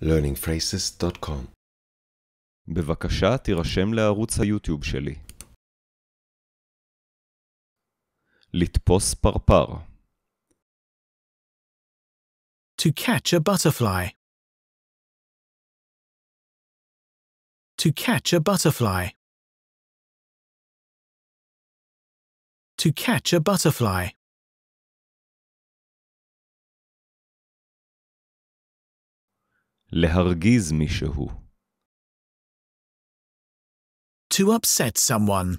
learningphrases.com בבקשה תירשם לערוץ היוטיוב שלי. לתפוס פרפר To catch a butterfly To catch a butterfly To catch a butterfly להרגיז מישהו. To upset someone.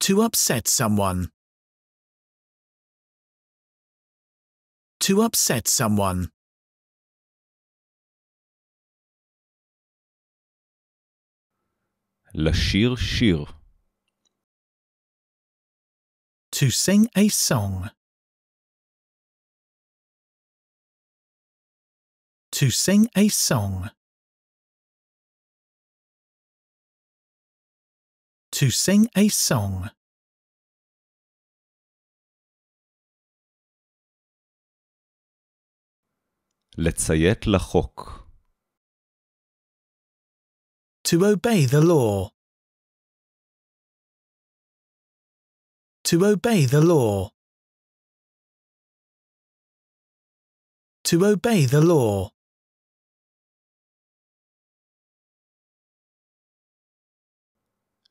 To upset someone. To upset someone. לשיר שיר. To sing a song. to sing a song. To sing a song. לציית לחוק. To obey the law. To obey the law. To obey the law.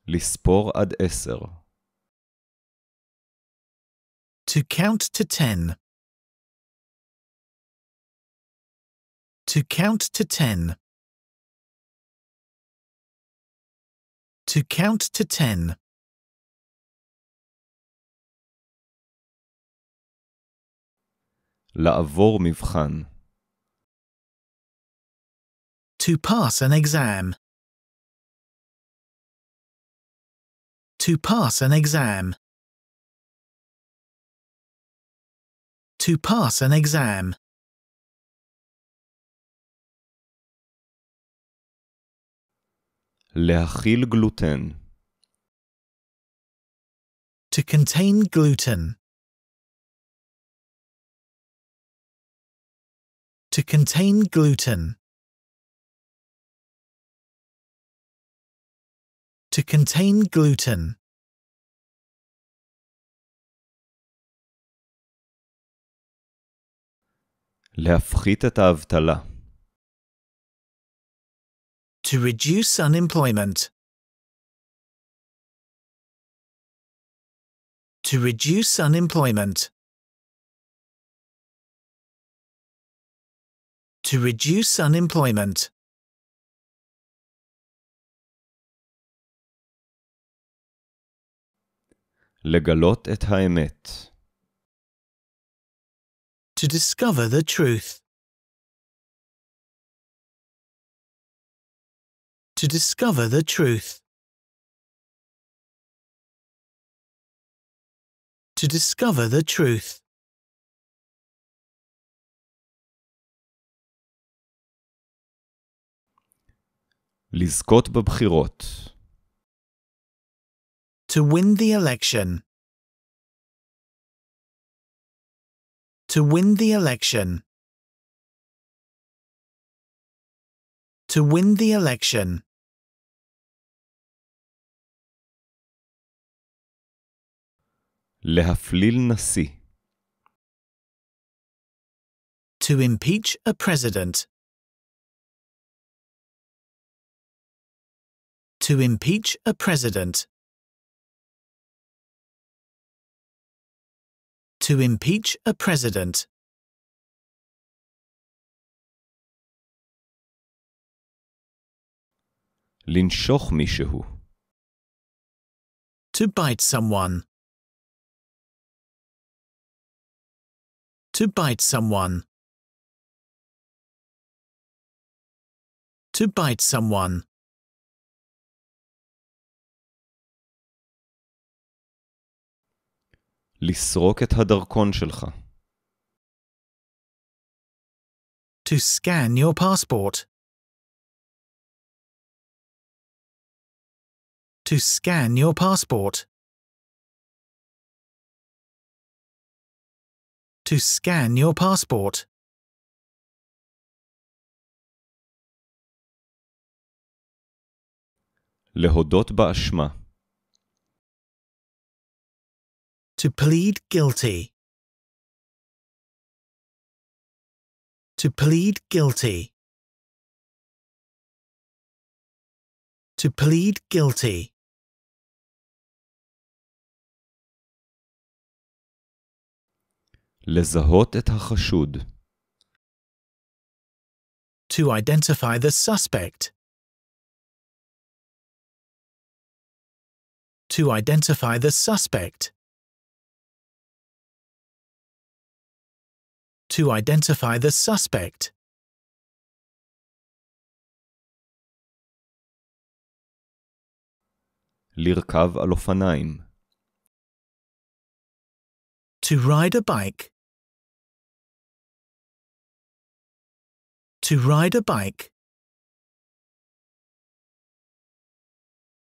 לספור עד עשר. To count to ten. To count to ten. To count to ten. לעבור מבחן. To pass an exam. To pass an exam. To pass an exam. להכיל גלוטן. To contain gluten. To contain gluten. to contain gluten. להפחית את האבטלה. To reduce unemployment. To reduce unemployment. To reduce unemployment. לגלות את האמת. To discover the truth. To discover the truth. To discover the truth. לזכות בבחירות to win the election. To win the election. To win the election. להפליל נשיא. To impeach a president. To impeach a president. to impeach a president. לנשוך מישהו. To bite someone. To bite someone. To bite someone. לסרוק את הדרכון שלך. To scan your passport. To scan your passport. To scan your passport. להודות באשמה To plead guilty. To plead guilty. To plead guilty. לזהות את החשוד. To identify the suspect. To identify the suspect. to identify the suspect. לרכב על אופניים. To ride a bike. To ride a bike.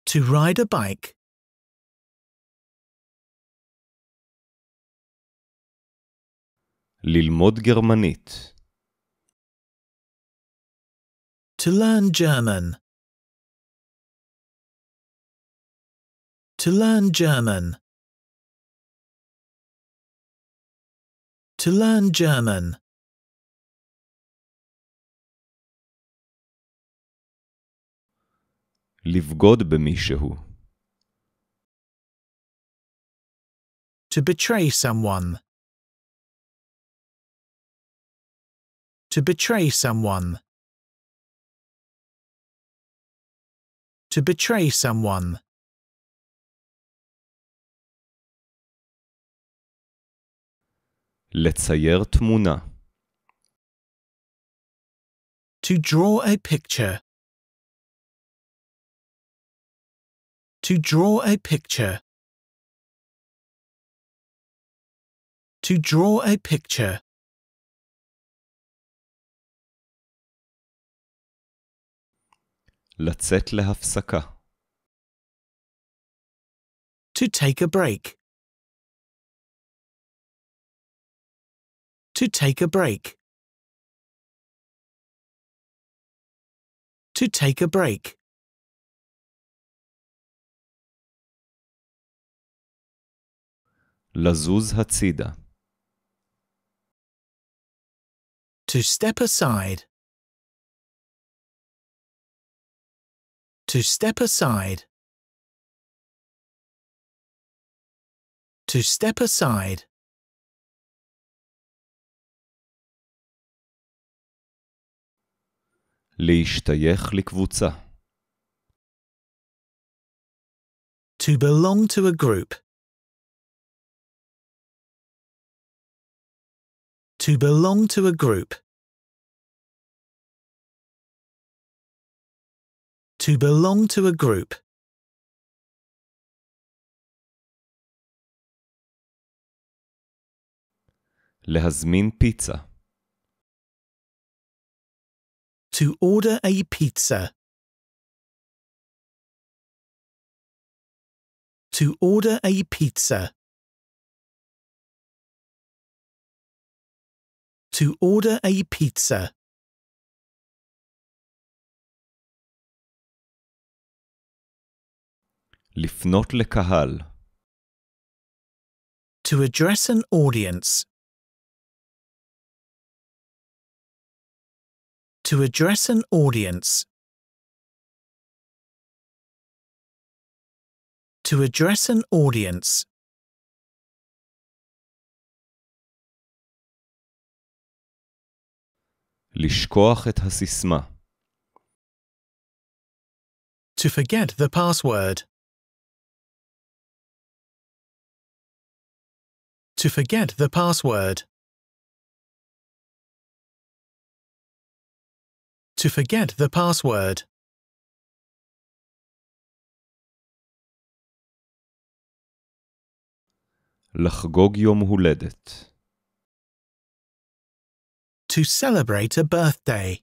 To ride a bike. ללמוד גרמנית. To learn German. To learn German. To learn German. לבגוד במישהו. To betray someone. To betray someone. To betray someone. לצייר תמונה. To draw a picture. To draw a picture. To draw a picture. לצאת להפסקה. To take a break. To take a break. To take a break. לזוז הצידה. To step aside. To step aside. To step aside. להשתייך לקבוצה. To belong to a group. To belong to a group. To belong to a group. להזמין פיצה. To order a pizza. To order a pizza. To order a pizza. לפנות לקהל. To address an audience. To address an audience. To address an audience. לשכוח את הסיסמה. To forget the password. to forget the password. To forget the password. לחגוג יום הולדת. To celebrate a birthday.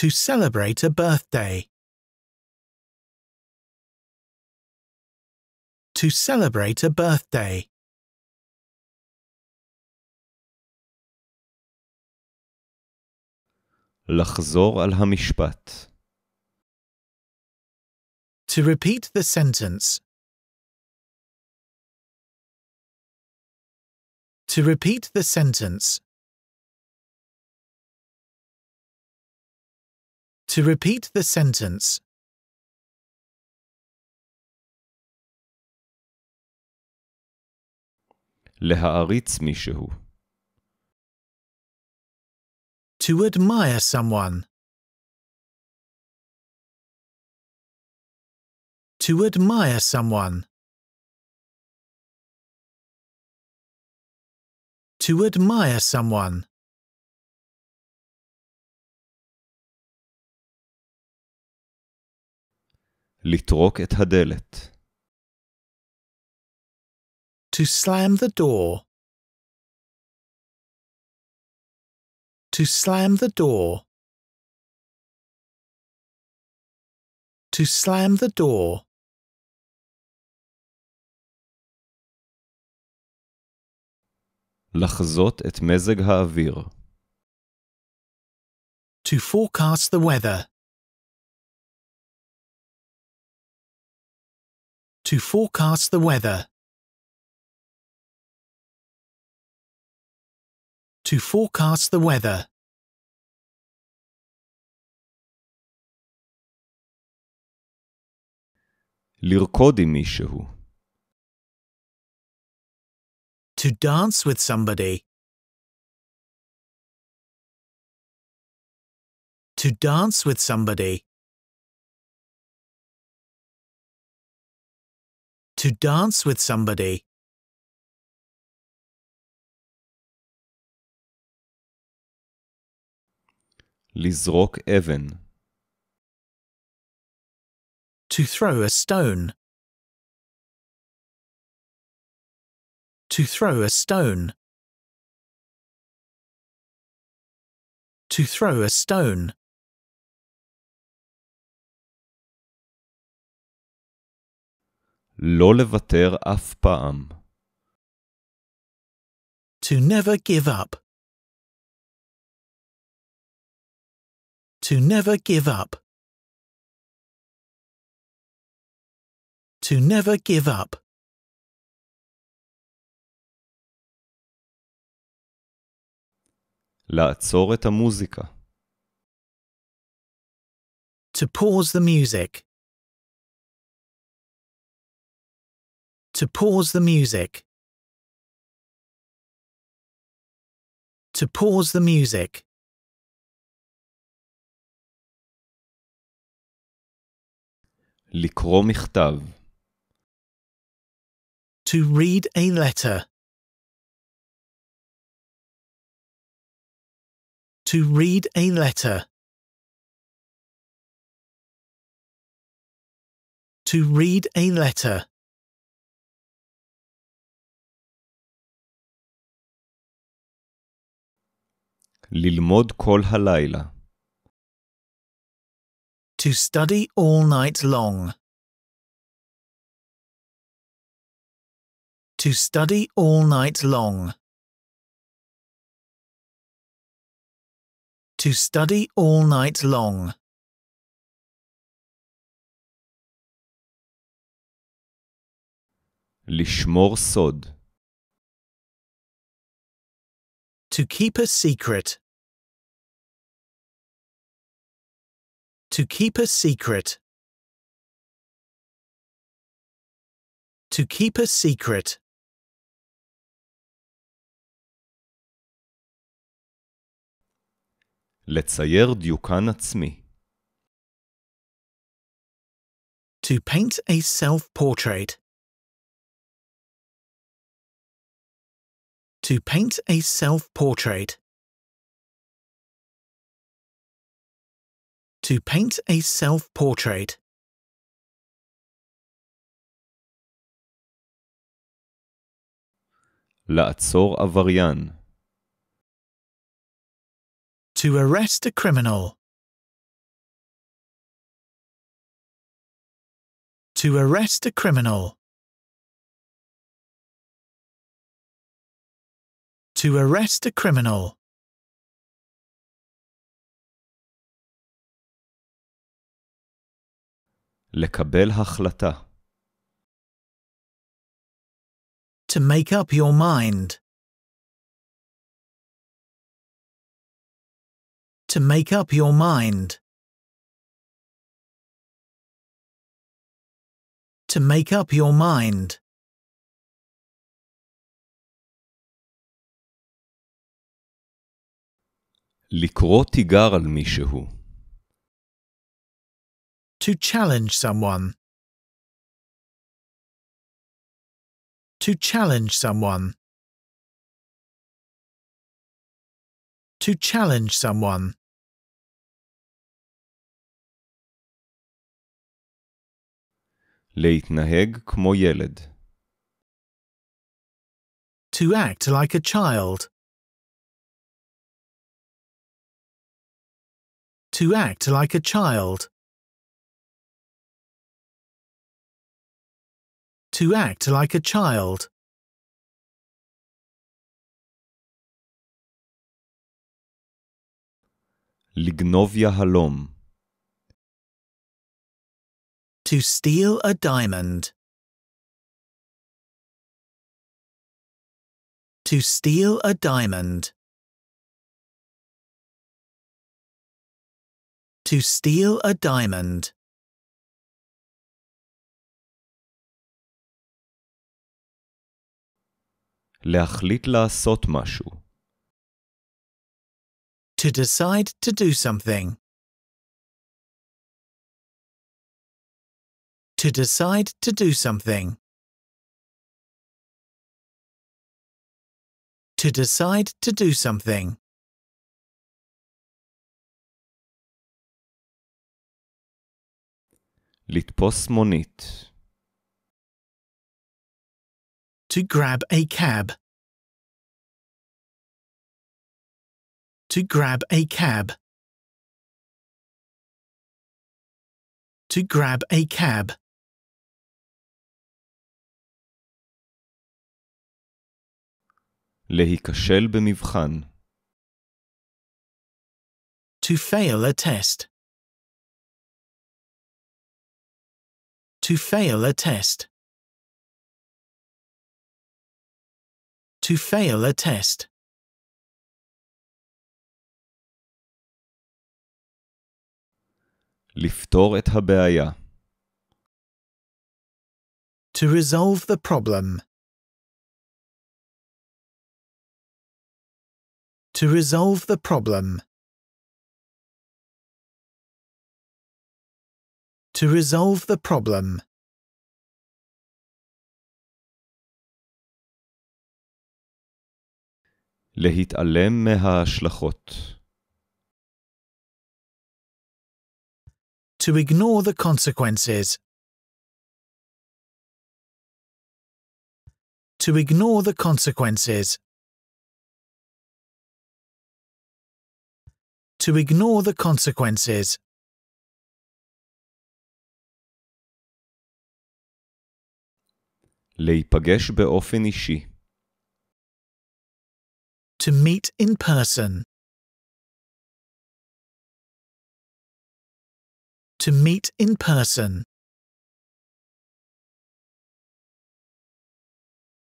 To celebrate a birthday. to celebrate a birthday. לחזור על המשפט. To repeat the sentence. To repeat the sentence. To repeat the sentence. להעריץ מישהו. To admire someone. To admire someone. To admire someone. לטרוק את הדלת. To slam the door. To slam the door. To slam the door. לחזות את מזג האוויר. To forecast the weather. To forecast the weather. to forecast the weather. לרקוד עם מישהו. To dance with somebody. To dance with somebody. To dance with somebody. לזרוק אבן. To throw a stone. To throw a stone. To throw a stone. לא לוותר אף פעם. To never give up. To never give up. To never give up. לעצור את המוזיקה. To pause the music. To pause the music. To pause the music. לקרוא מכתב. To read a letter. To read a letter. To read a letter. ללמוד כל הלילה. To study all night long. To study all night long. To study all night long. לשמור סוד. To keep a secret. To keep a secret. To keep a secret. לצייר דיוקן עצמי. To paint a self-portrait. To paint a self-portrait. to paint a self-portrait. לעצור עבריין. To arrest a criminal. To arrest a criminal. To arrest a criminal. לקבל החלטה. To make up your mind. To make up your mind. To make up your mind. לקרוא תיגר על מישהו to challenge someone. To challenge someone. To challenge someone. להתנהג כמו ילד. To act like a child. To act like a child. to act like a child. Lignovia halom. To steal a diamond. To steal a diamond. To steal a diamond. להחליט לעשות משהו. To decide to do something. To decide to do something. To decide to do something. לתפוס מונית to grab a cab. To grab a cab. To grab a cab. להיכשל במבחן. To fail a test. To fail a test. to fail a test. לפתור את הבעיה. To resolve the problem. To resolve the problem. To resolve the problem. להתעלם מההשלכות. To ignore the consequences. To ignore the consequences. To ignore the consequences. להיפגש באופן אישי to meet in person. To meet in person.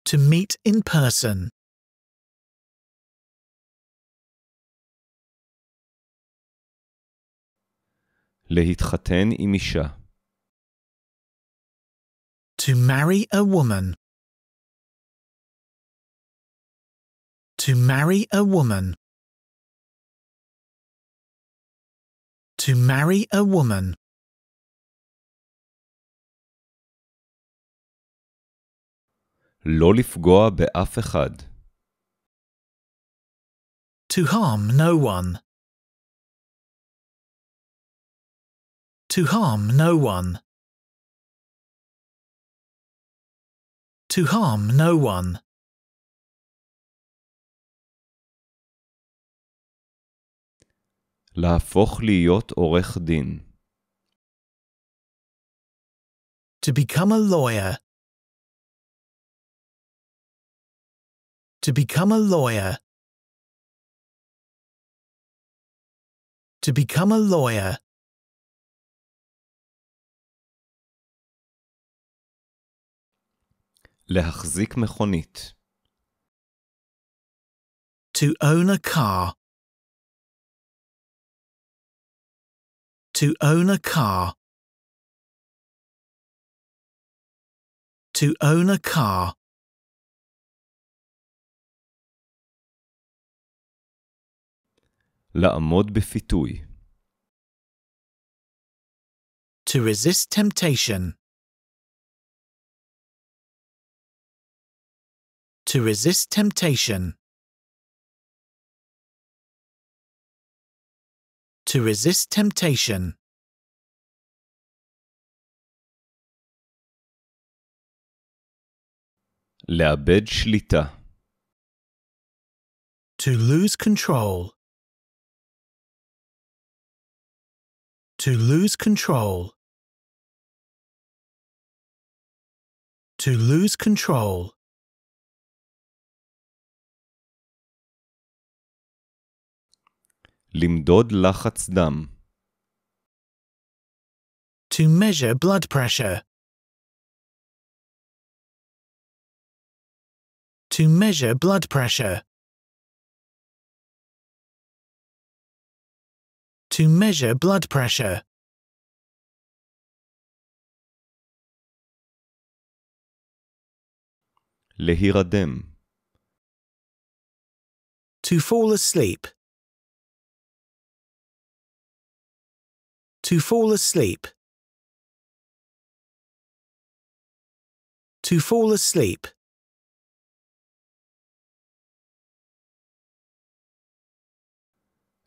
To meet in person. להתחתן עם אישה. To marry a woman. To marry a woman. To marry a woman. לא לפגוע באף אחד. To harm no one. To harm no one. To harm no one. להפוך להיות עורך דין. To become a lawyer. To become a lawyer. To become a lawyer. להחזיק מכונית. To own a car. To own a car. To own a car. לעמוד בפיתוי. To resist temptation. To resist temptation. to resist temptation. לאבד שליטה. To lose control. To lose control. To lose control. למדוד לחץ דם. To measure blood pressure. To measure blood pressure. To measure blood pressure. להירדם. To fall asleep. To fall asleep. To fall asleep.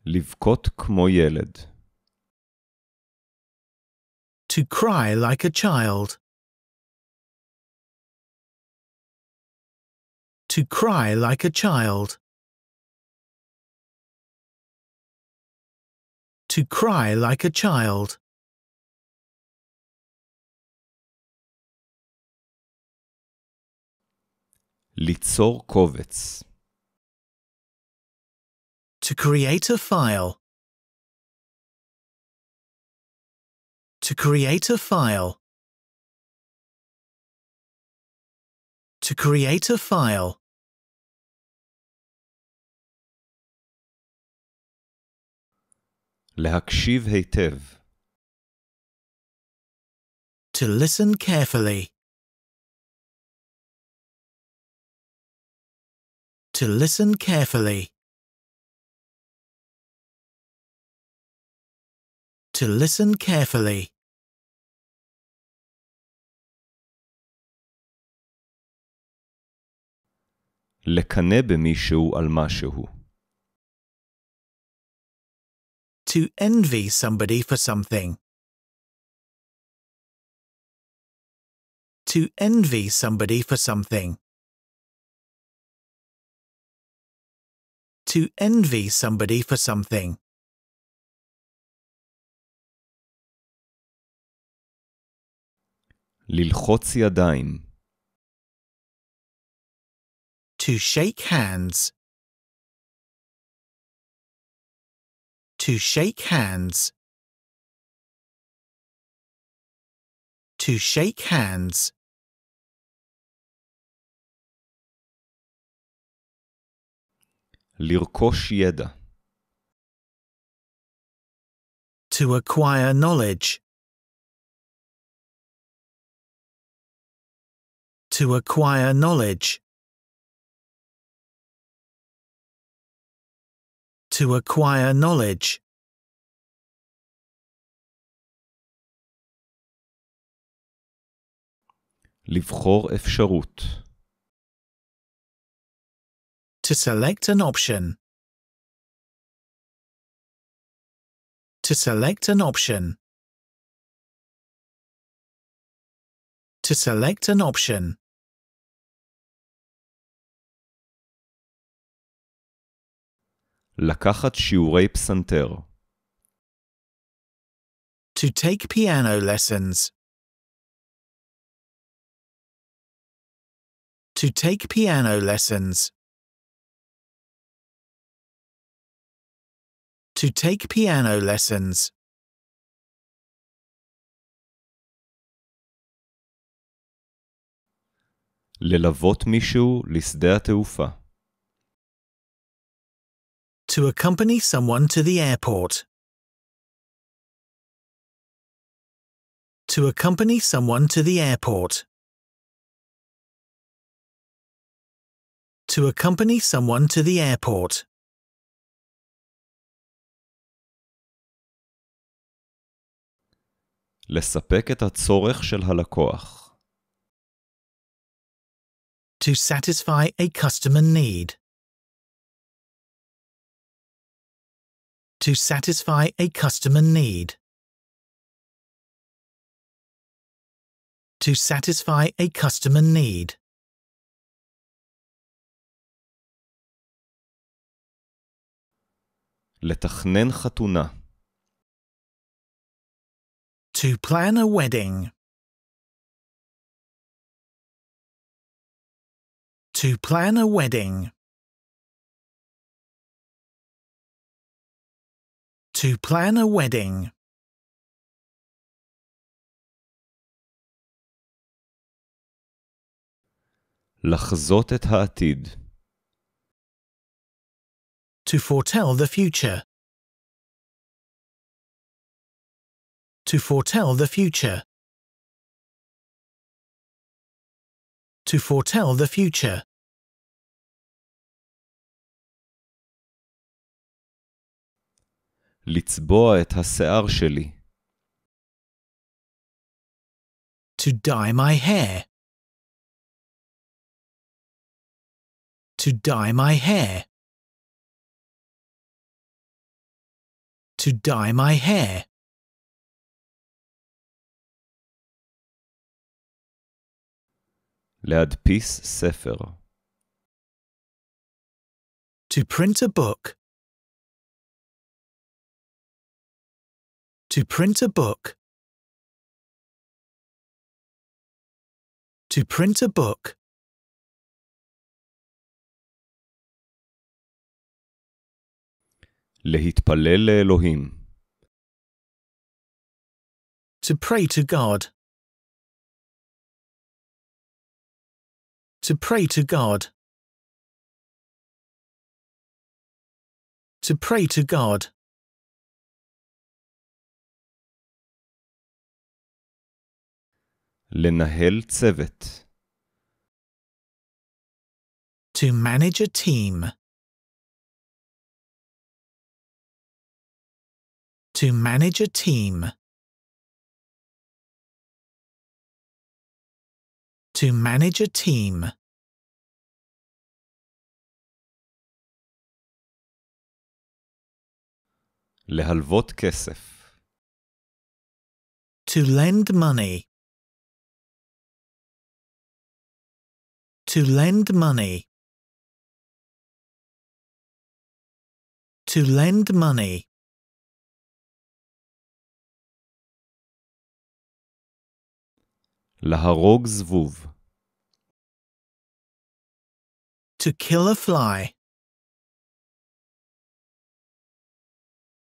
לבכות כמו To cry like a child. To cry like a child. to cry like a child. ליצור קובץ. To create a file. To create a file. To create a file. להקשיב היטב. To listen carefully. To listen carefully. To listen carefully. לקנא במישהו על משהו. to envy somebody for something. To envy somebody for something. To envy somebody for something. ללחוץ ידיים. To shake hands. To shake hands. To shake hands. לרכוש ידע. To acquire knowledge. To acquire knowledge. to acquire knowledge. לבחור אפשרות. To select an option. To select an option. To select an option. לקחת שיעורי פסנתר. To take piano lessons. To take piano lessons. To take piano lessons. ללוות מישהו לשדה התעופה to accompany someone to the airport. To accompany someone to the airport. To accompany someone to the airport. לספק את הצורך של הלקוח. To satisfy a customer need. to satisfy a customer need. To satisfy a customer need. לתכנן חתונה. To plan a wedding. To plan a wedding. to plan a wedding. לחזות את העתיד. To foretell the future. To foretell the future. To foretell the future. לצבוע את השיער שלי. To dye my hair. To dye my hair. To dye my hair. להדפיס ספר. To print a book. To print a book. To print a book. להתפלל לאלוהים. To pray to God. To pray to God. To pray to God. לנהל צוות. To manage a team. To manage a team. To manage a team. להלוות כסף. To lend money. To lend money. To lend money. להרוג זבוב. To kill a fly.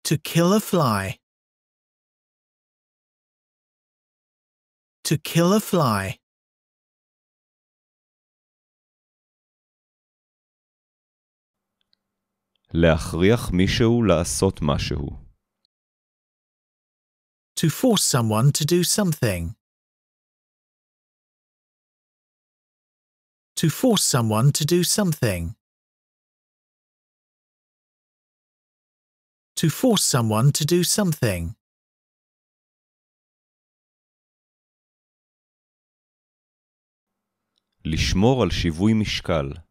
To kill a fly. To kill a fly. להכריח מישהו לעשות משהו. To force someone to do something. To force someone to do something. To force someone to do something. לשמור על שיווי משקל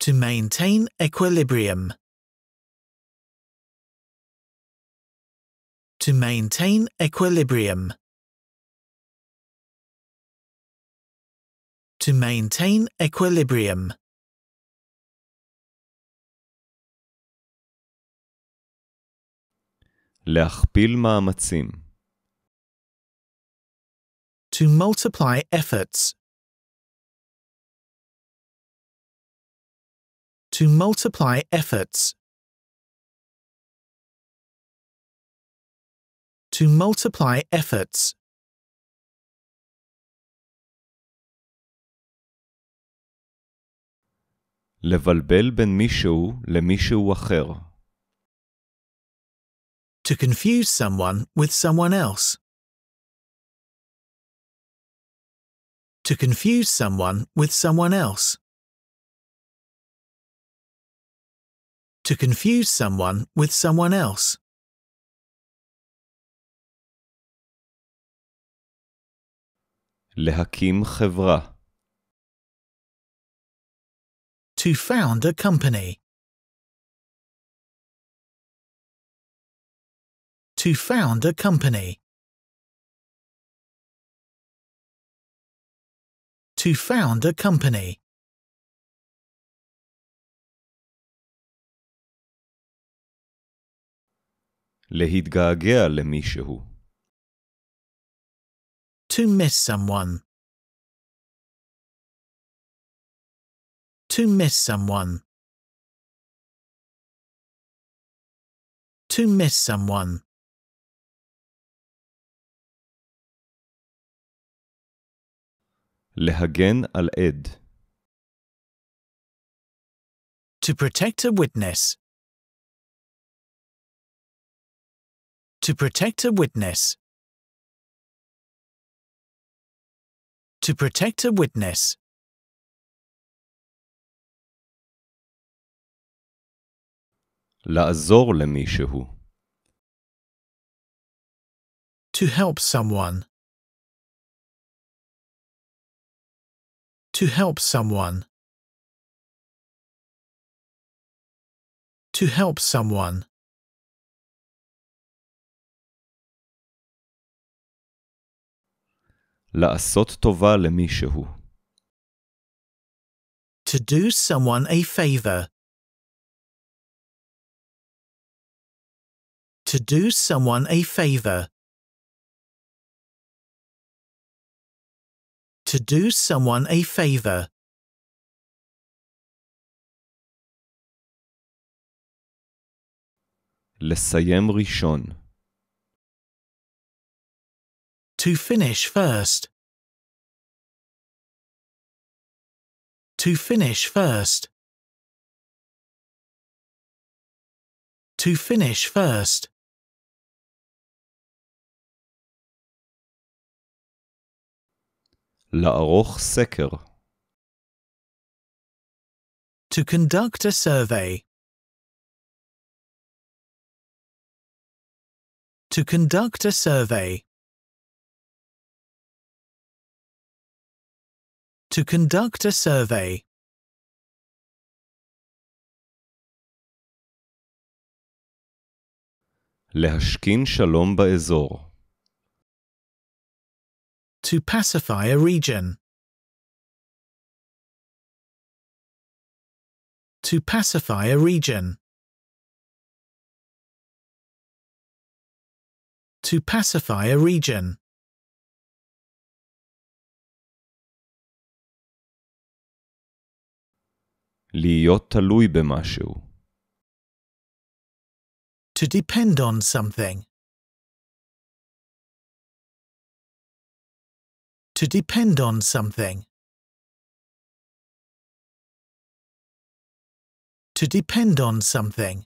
to maintain equilibrium. To maintain equilibrium. To maintain equilibrium. להכפיל מאמצים. To multiply efforts. to multiply efforts. To multiply efforts. לבלבל בין מישהו למישהו אחר. To confuse someone with someone else. To confuse someone with someone else. To confuse someone with someone else. להקים חברה. To found a company. To found a company. To found a company. להתגעגע למישהו. To miss someone. To miss someone. To miss someone. להגן על עד. To protect a witness. To protect a witness. To protect a witness. לעזור למישהו. To help someone. To help someone. To help someone. לעשות טובה למישהו. To do someone a favor. To do someone a favor. To do someone a favor. לסיים ראשון. To finish first. To finish first. To finish first. לערוך סקר. To conduct a survey. To conduct a survey. To conduct a survey. להשכין שלום באזור. To pacify a region. To pacify a region. To pacify a region. להיות תלוי במשהו. To depend on something. To depend on something. To depend on something.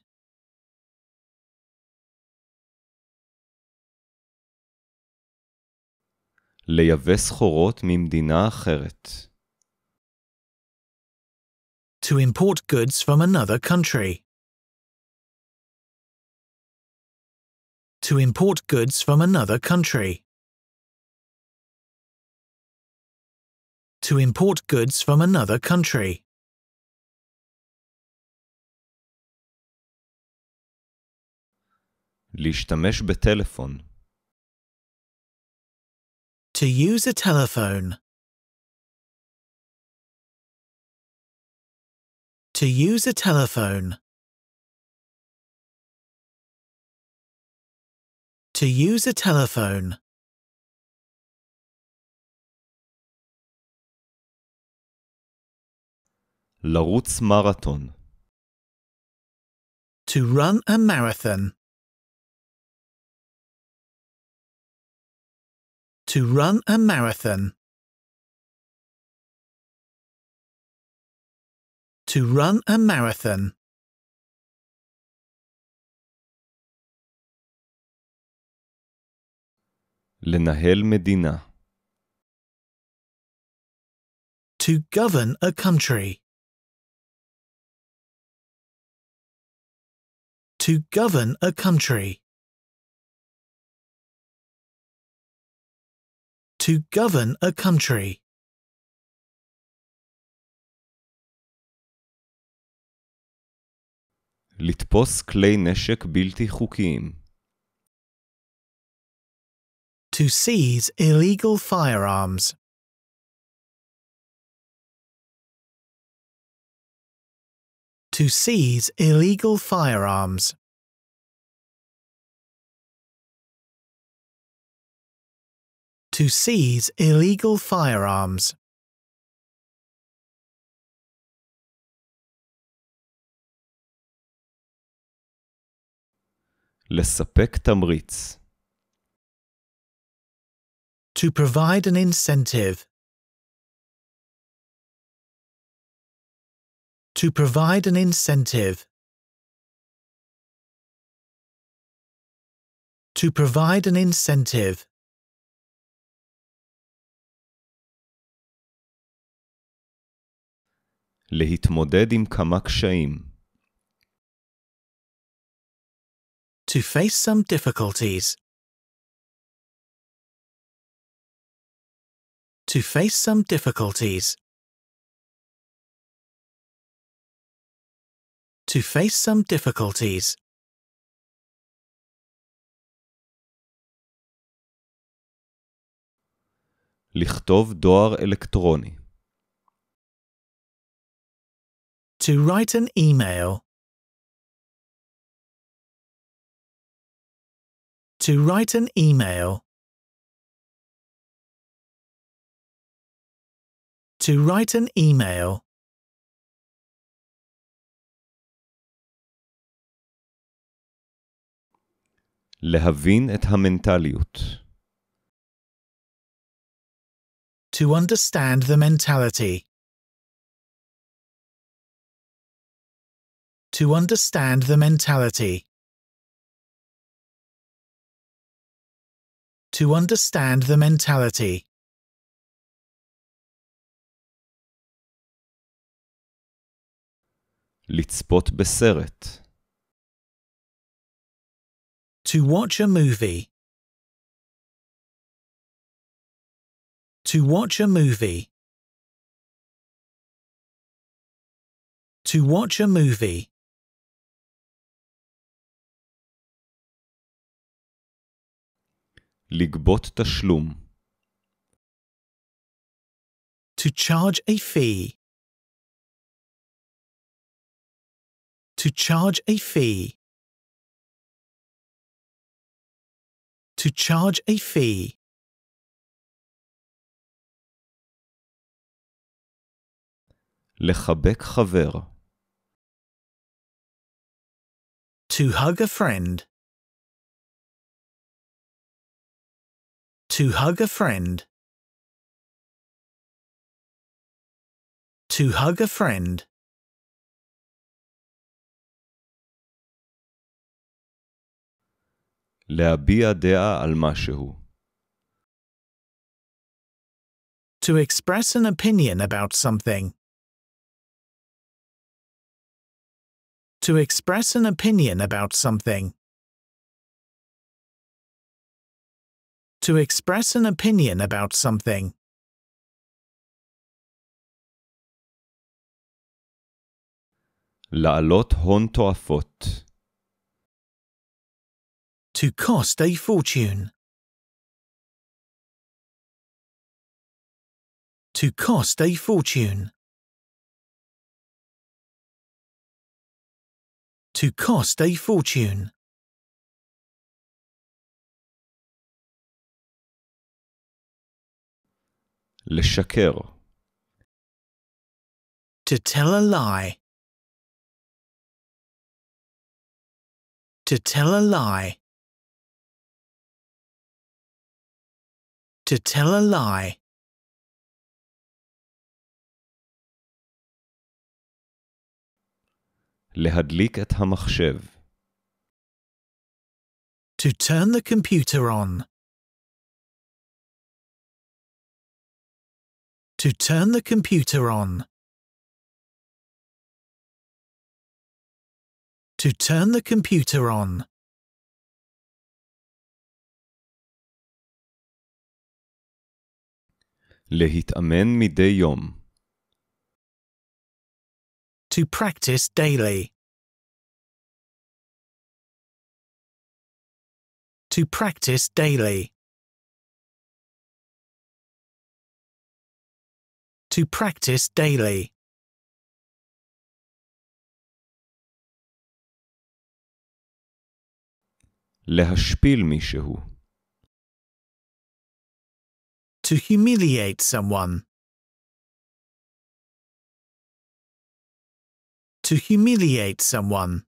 לייבא סחורות ממדינה אחרת to import goods from another country. To import goods from another country. To import goods from another country. להשתמש בטלפון. To use a telephone. to use a telephone. To use a telephone. לרוץ marathon. To run a marathon. To run a marathon. to run a marathon. לנהל מדינה. To govern a country. To govern a country. To govern a country. לתפוס כלי נשק בלתי חוקיים. To seize illegal firearms. To seize illegal firearms. To seize illegal firearms. לספק תמריץ. To provide an incentive. To provide an incentive. To provide an incentive. להתמודד עם כמה קשיים. to face some difficulties. To face some difficulties. To face some difficulties. לכתוב דואר אלקטרוני. To write an email. To write an email. To write an email. להבין את המנטליות. To understand the mentality. To understand the mentality. to understand the mentality. לצפות בסרט. To watch a movie. To watch a movie. To watch a movie. לגבות תשלום. To charge a fee. To charge a fee. To charge a fee. לחבק חבר. To hug a friend. To hug a friend. To hug a friend. להביע דעה על משהו. To express an opinion about something. To express an opinion about something. to express an opinion about something. לעלות הון תועפות. To cost a fortune. To cost a fortune. To cost a fortune. לשקר. To tell a lie. To tell a lie. To tell a lie. להדליק את המחשב. To turn the computer on. to turn the computer on. To turn the computer on. להתאמן מדי יום. To practice daily. To practice daily. to practice daily. להשפיל מישהו. To humiliate someone. To humiliate someone.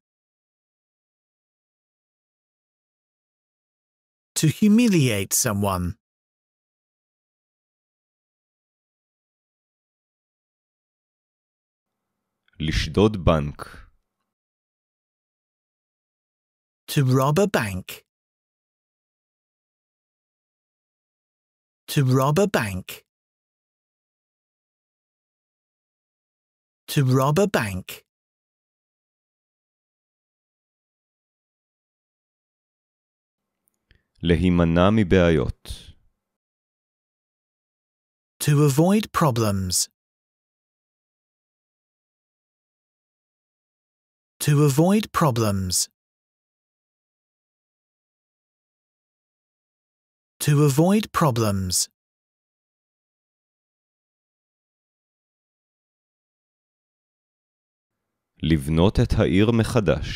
To humiliate someone. לשדוד בנק. To rob a bank. To rob a bank. To rob a bank. להימנע מבעיות. To avoid problems. To avoid problems. To avoid problems. לבנות את העיר מחדש.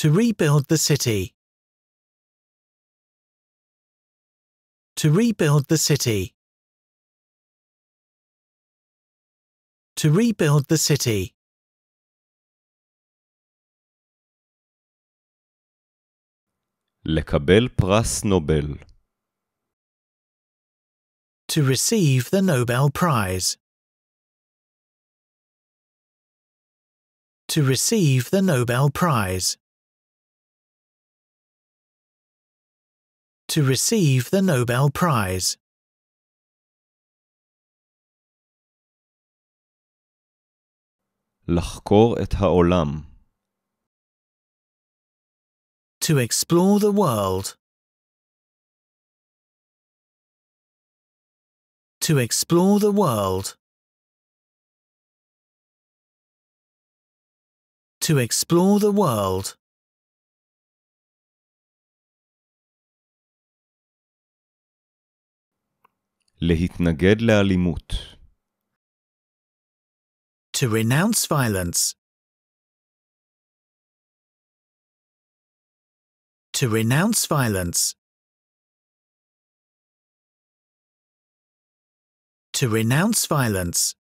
To rebuild the city. To rebuild the city. To rebuild the city. לקבל פרס נובל. To receive the Nobel Prize. To receive the Nobel Prize. To receive the Nobel Prize. לחקור את העולם to explore the world. To explore the world. To explore the world. להתנגד לאלימות. To renounce violence. to renounce violence. To renounce violence.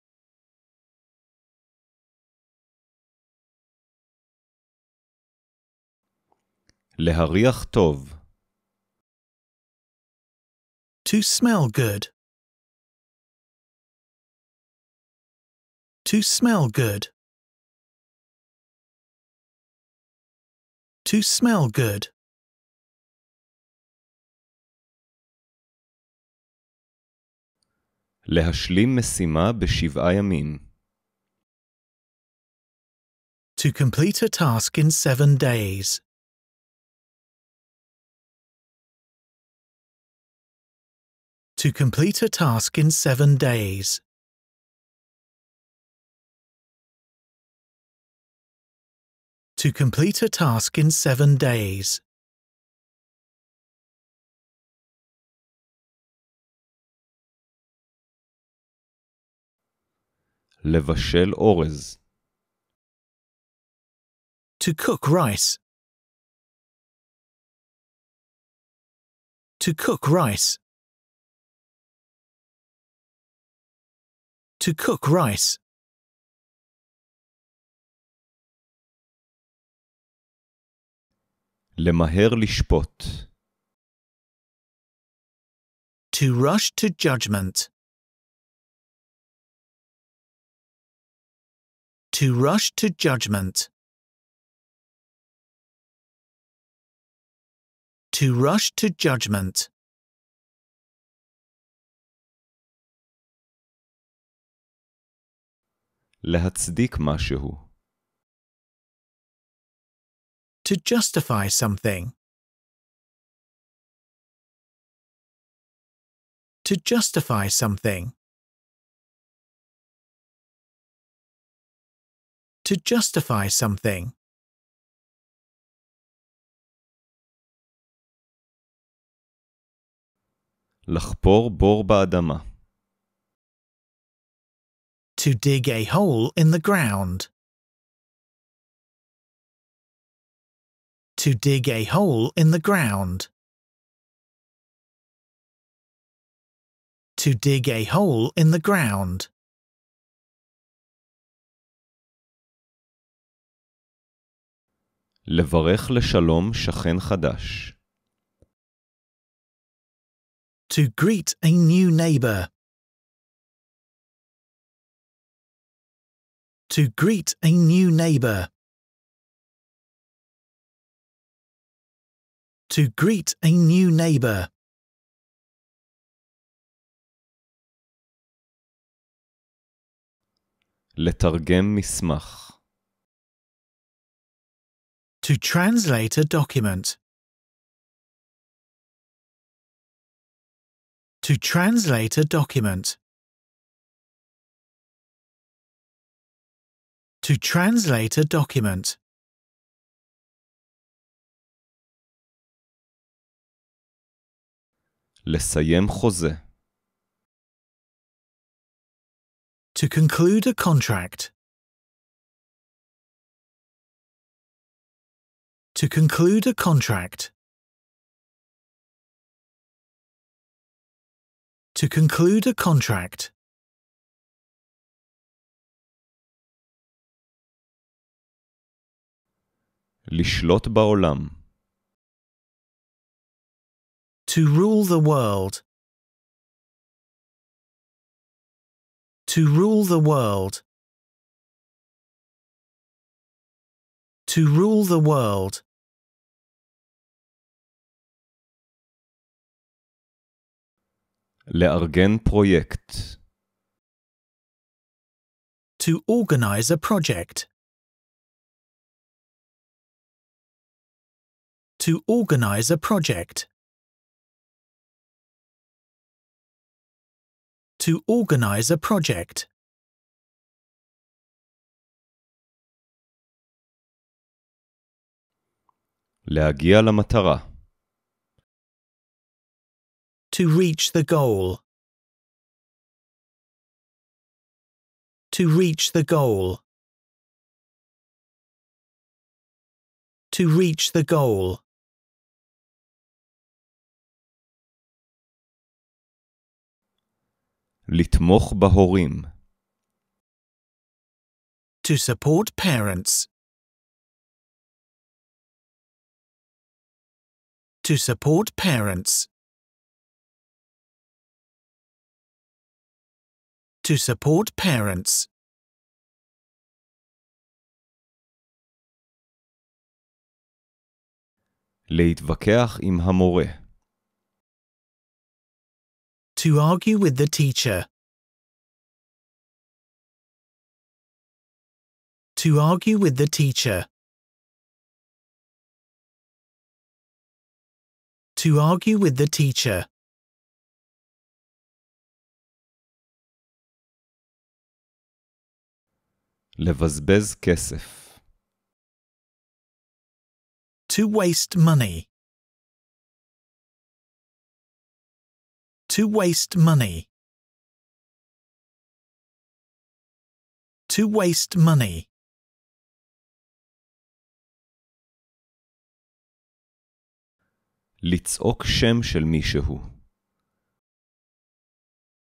להריח טוב. To smell good. To smell good. To smell good. להשלים משימה בשבעה ימים. To complete a task in seven days. To complete a task in seven days. To complete a task in seven days. לבשל אורז. To cook rice. To cook rice. To cook rice. למהר לשפוט. To rush to judgment. To rush to judgment. To rush to judgment. להצדיק משהו. To justify something. To justify something. to justify something. לחפור בור באדמה. To dig a hole in the ground. To dig a hole in the ground. To dig a hole in the ground. לברך לשלום שכן חדש. To greet a new neighbor. To greet a new neighbor. To greet a new neighbor. לתרגם מסמך to translate a document. To translate a document. To translate a document. לסיים חוזה. To conclude a contract. To conclude a contract. To conclude a contract. לשלוט בעולם. To rule the world. To rule the world. To rule the world. לארגן פרויקט. To organize a project. To organize a project. To organize a project. להגיע למטרה. To reach the goal. To reach the goal. To reach the goal. לתמוך בהורים. To support parents. To support parents. to support parents. להתווכח עם המורה. To argue with the teacher. To argue with the teacher. To argue with the teacher. לבזבז כסף. To waste money. To waste money. To waste money. לצעוק שם של מישהו.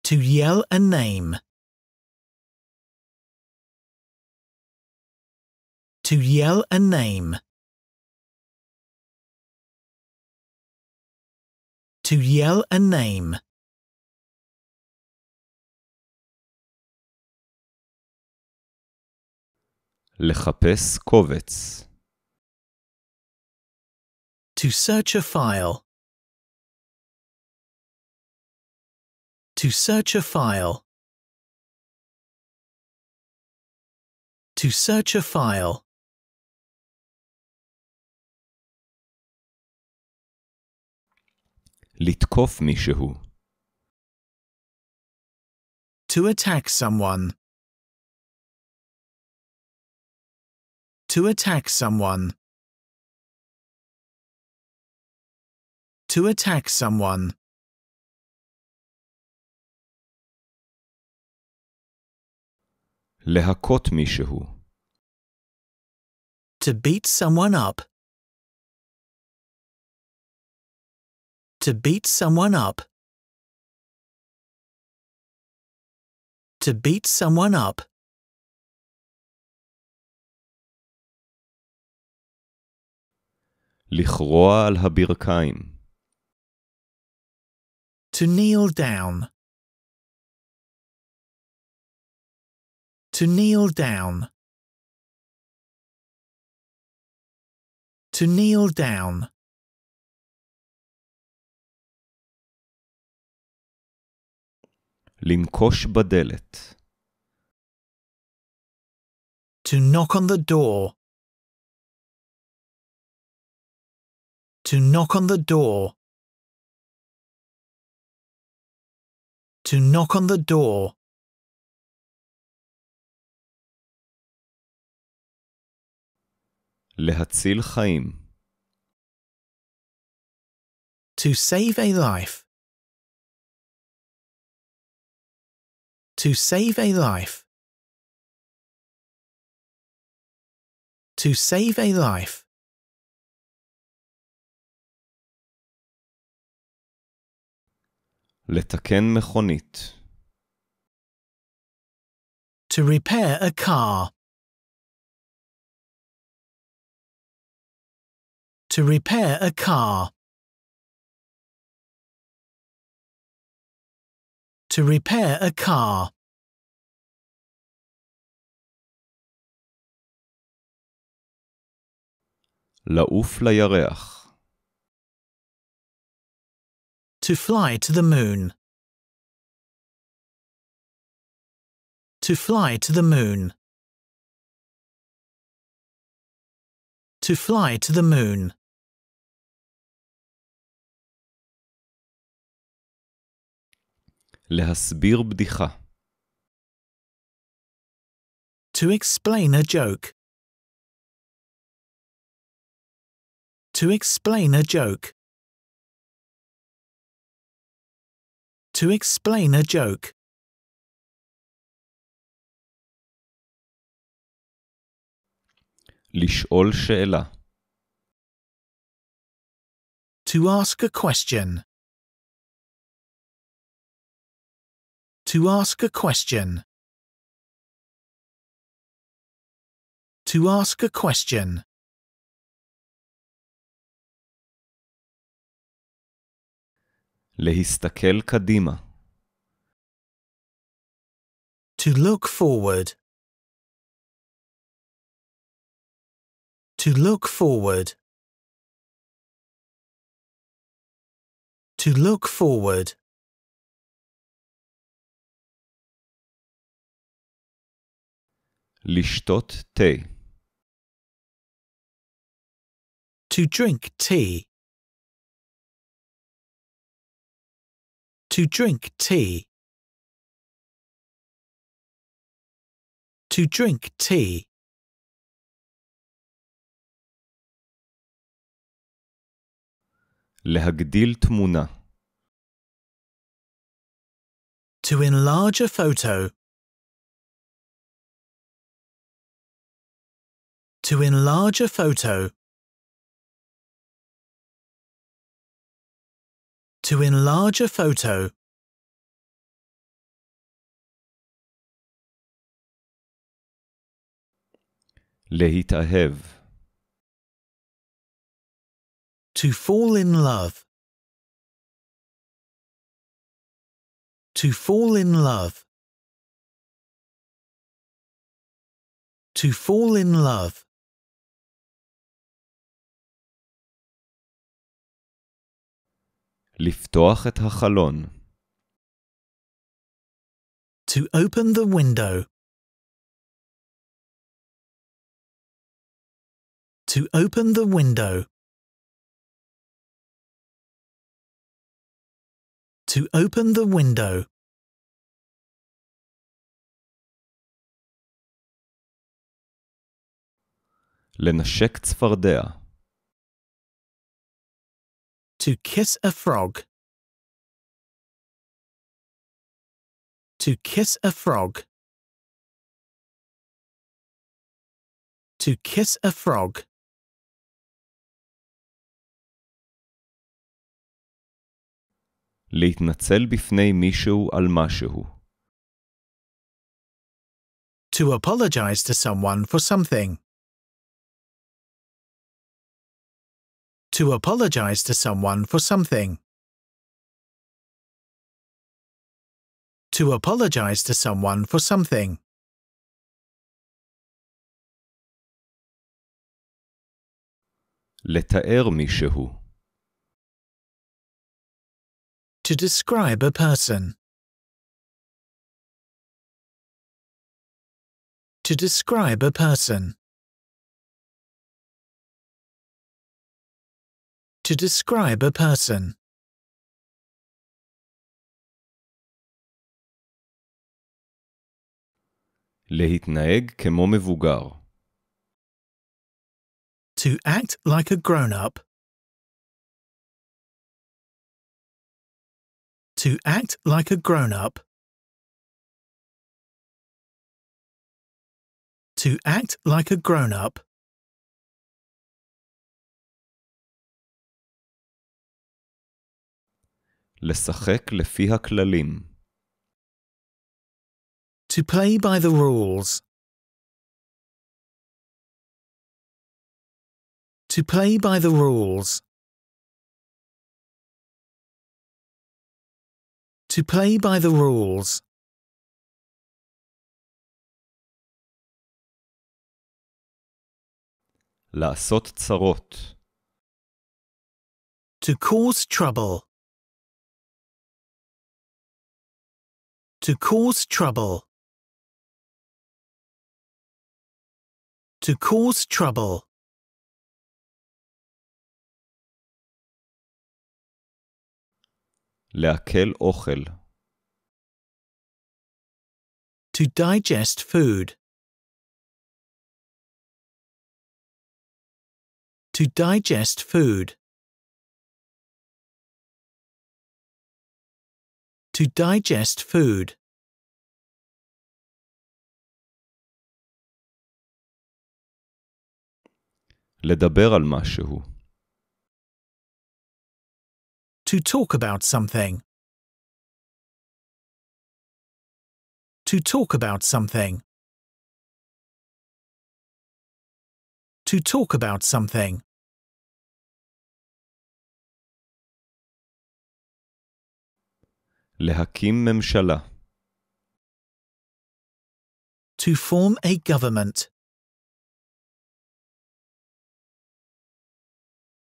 To yell a name. To yell a name. To yell a name. לחפש קובץ. To search a file. To search a file. To search a file. לתקוף מישהו. To attack someone. To attack someone. To attack someone. להכות מישהו. To beat someone up. To beat someone up. To beat someone up. לכרוע על הברכיים. To kneel down. To kneel down. To kneel down. לנקוש בדלת. To knock on the door. To knock on the door. To knock on the door. להציל חיים. To save a life. To save a life. To save a life. לתקן מכונית. To repair a car. To repair a car. To repair a car. לעוף לירח. To fly to the moon. To fly to the moon. To fly to the moon. להסביר בדיחה. To explain a joke. To explain a joke. To explain a joke. לשאול שאלה. To ask a question. To ask a question. To ask a question. להסתכל קדימה. To look forward. To look forward. To look forward. לשתות תה. To drink tea. To drink tea. To drink tea. להגדיל תמונה. To enlarge a photo. To enlarge a photo. To enlarge a photo. Lehitahev. To fall in love. To fall in love. To fall in love. לפתוח את החלון. To open the window. To open the window. To open the window. לנשק צפרדע to kiss a frog. To kiss a frog. To kiss a frog. להתנצל בפני מישהו על משהו. To apologize to someone for something. To apologize to someone for something. To apologize to someone for something. לתאר מישהו. To describe a person. To describe a person. to describe a person. להתנהג כמו מבוגר. To act like a grown-up. To act like a grown-up. To act like a grown-up. לשחק לפי הכללים. To play by the rules. To play by the rules. To play by the rules. לעשות צרות. To cause trouble. To cause trouble. To cause trouble. לעכל אוכל. To digest food. To digest food. To digest food. לדבר על משהו. To talk about something. To talk about something. To talk about something. להקים ממשלה. To form a government.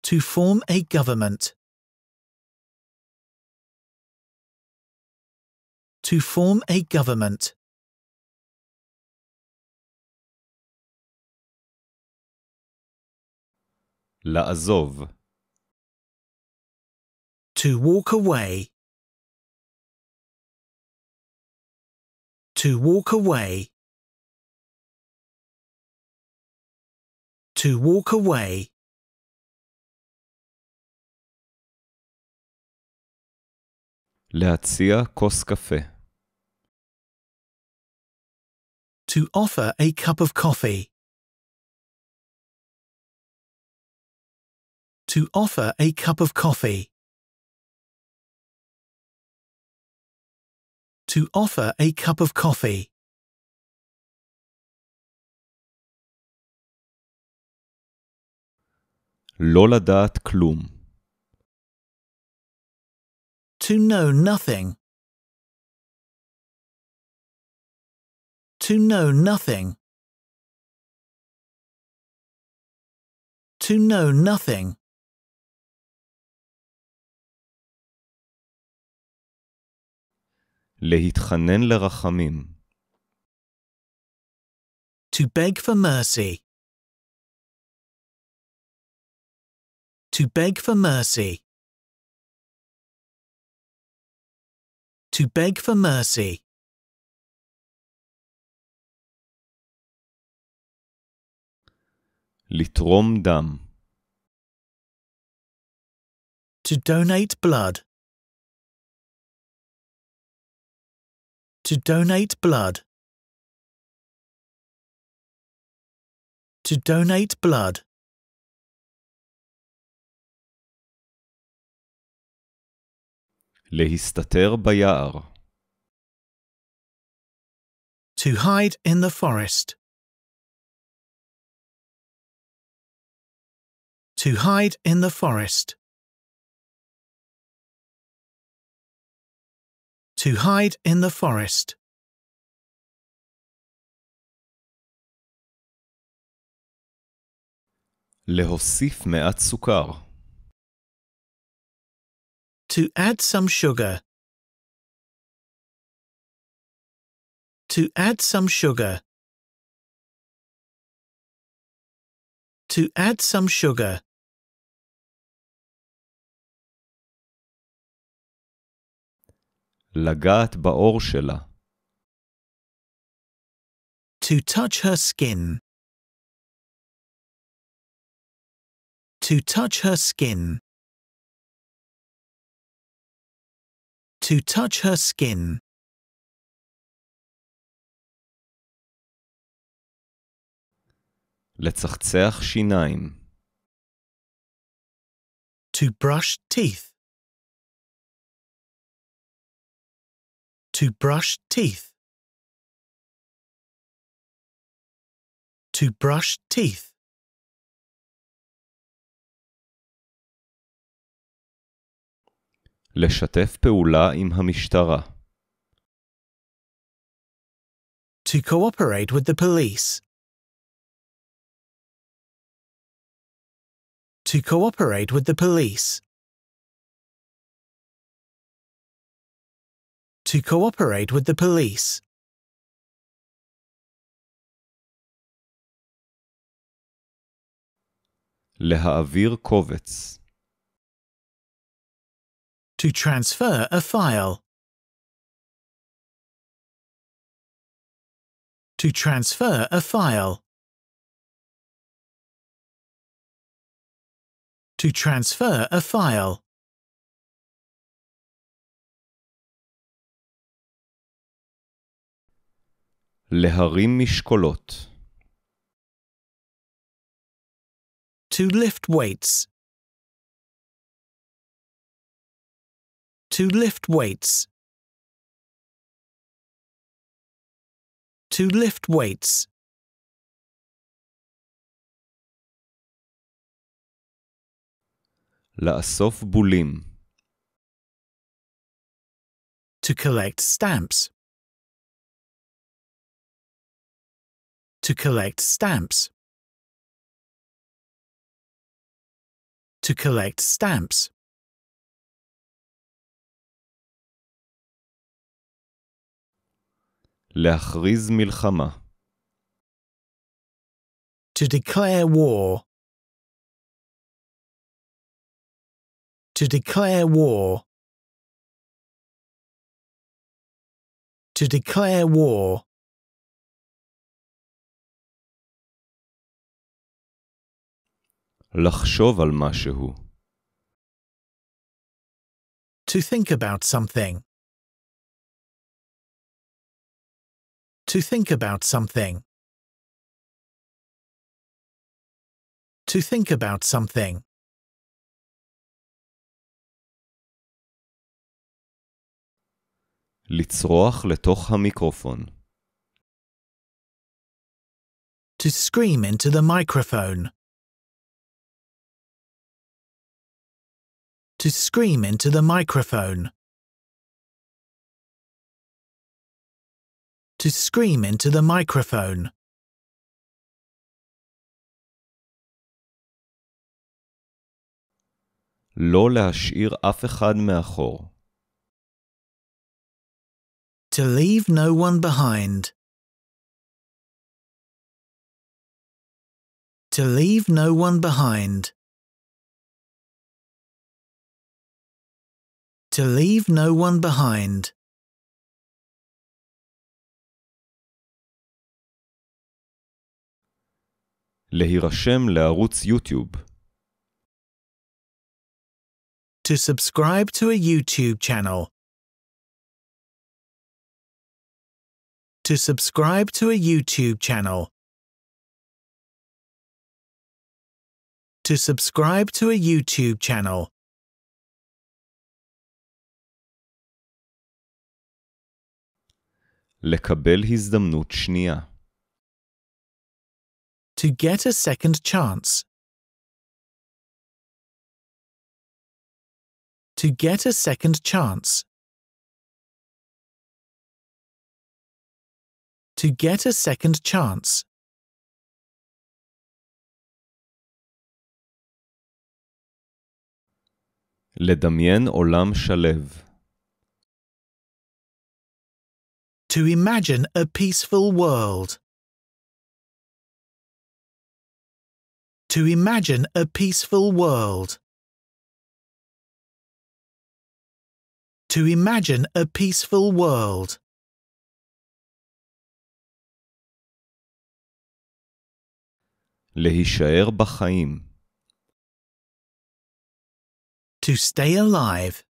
To form a government. To form a government. לעזוב. To walk away. To walk away. To walk away. להציע כוס קפה. To offer a cup of coffee. To offer a cup of coffee. To offer a cup of coffee. Loladat klum. To know nothing. To know nothing. To know nothing. להתחנן לרחמים. To beg for mercy. To beg for mercy. To beg for mercy. לתרום דם. To donate blood. To donate blood. To donate blood. להסתתר ביער. To hide in the forest. To hide in the forest. To hide in the forest. להוסיף מעט סוכר. To add some sugar. To add some sugar. To add some sugar. לגעת באור שלה. To touch her skin. To touch her skin. To touch her skin. לצחצח שיניים. To brush teeth. To brush teeth. To brush teeth. לשתף פעולה עם המשטרה. To cooperate with the police. To cooperate with the police. to cooperate with the police. להעביר קובץ. To transfer a file. To transfer a file. To transfer a file. להרים משקולות. To lift weights. To lift weights. To lift weights. לאסוף בולים. To collect stamps. to collect stamps. To collect stamps. להכריז מלחמה. To declare war. To declare war. To declare war. לחשוב על משהו. To think about something. To think about something. To think about something. לצרוח לתוך המיקרופון. To scream into the microphone. to scream into the microphone. To scream into the microphone. לא להשאיר אף אחד מאחור. To leave no one behind. To leave no one behind. to leave no one behind. להירשם לערוץ יוטיוב. To subscribe to a YouTube channel. To subscribe to a YouTube channel. To subscribe to a YouTube channel. לקבל הזדמנות שנייה. To get a second chance. To get a second chance. To get a second chance. לדמיין עולם to imagine a peaceful world. To imagine a peaceful world. To imagine a peaceful world. להישאר בחיים. To stay alive.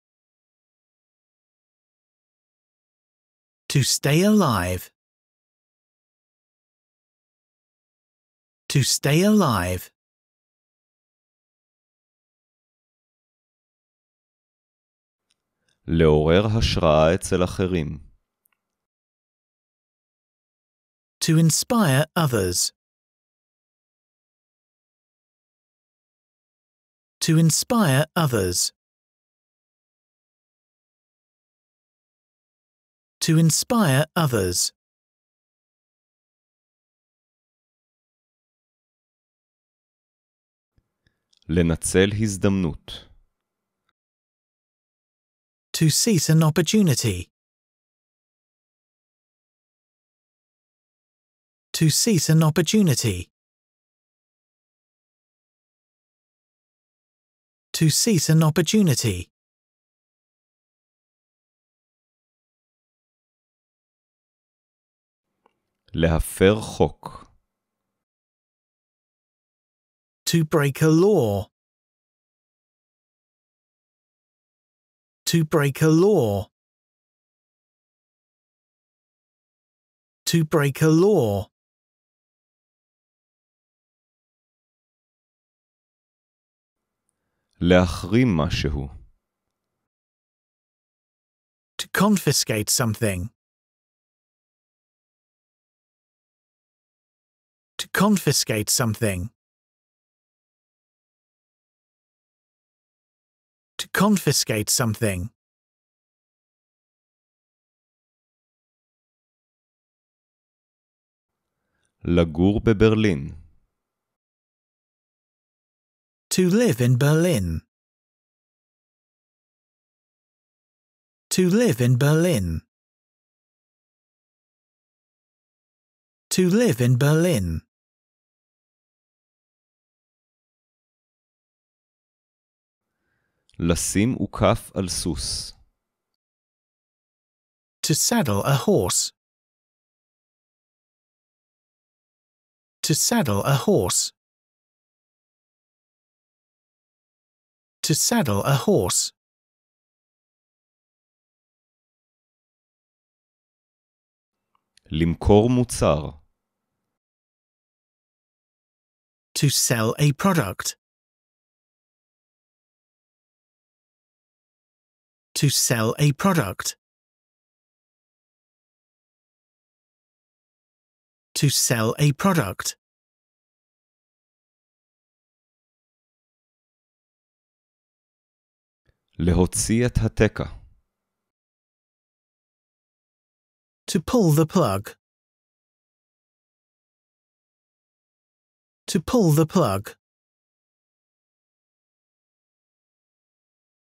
To stay alive. To stay alive. לעורר השראה אצל אחרים. To inspire others. To inspire others. to inspire others. לנצל הזדמנות. To seize an opportunity. To seize an opportunity. To seize an opportunity. להפר חוק. To break a law. To break a law. To break a law. להחרים משהו. To confiscate something. confiscate something. To confiscate something. לגור Berlin. To live in Berlin. To live in Berlin. To live in Berlin. לשים וכף על סוס. To saddle a horse. To saddle a horse. To saddle a horse. למכור מוצר. To sell a product. to sell a product. To sell a product. To pull the plug. To pull the plug.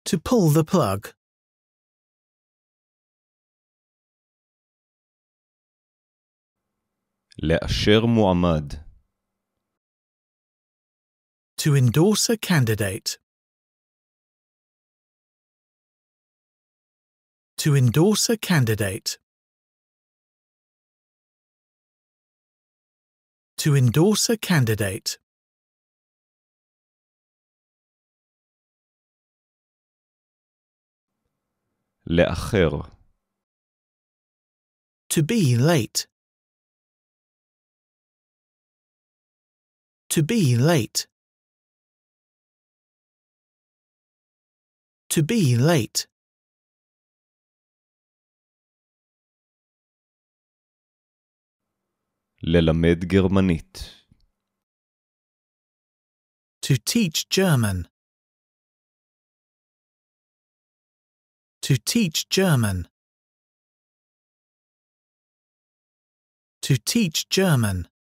To pull the plug. לאשר מועמד. To endorse a candidate. To endorse a candidate. To endorse a candidate. לאחר. To be late. To be late. To be late. ללמד גרמנית to teach German. To teach German. To teach German.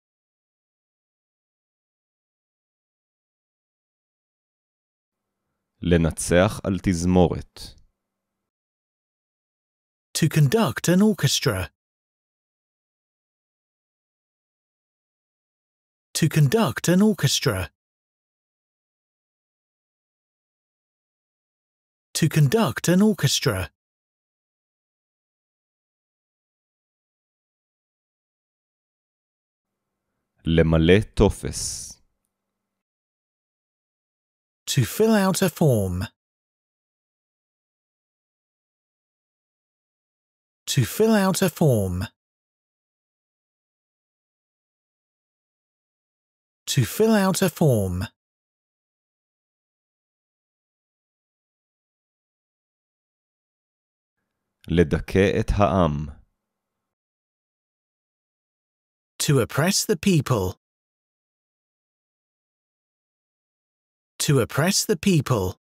לנצח על תזמורת. To conduct an orchestra. To conduct an orchestra. To conduct an orchestra. למלא טופס to fill out a form. To fill out a form. To fill out a form. To oppress the people. To oppress the people.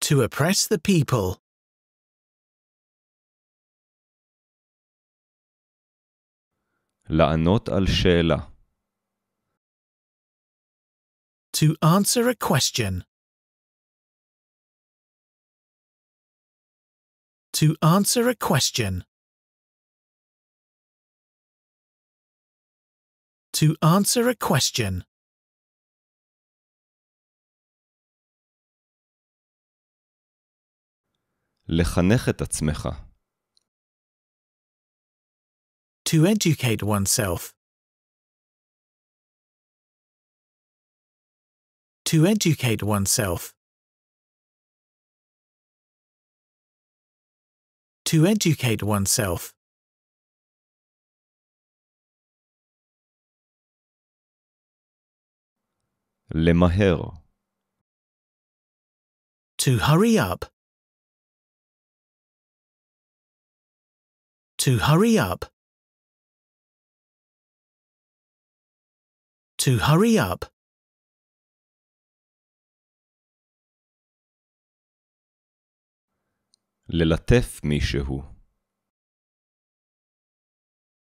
To oppress the people. לענות על שאלה. To answer a question. To answer a question. To answer a question. לחנך את עצמך. To educate oneself. To educate oneself. To educate oneself. למהר. To hurry up. To hurry up. To hurry up. ללטף מישהו.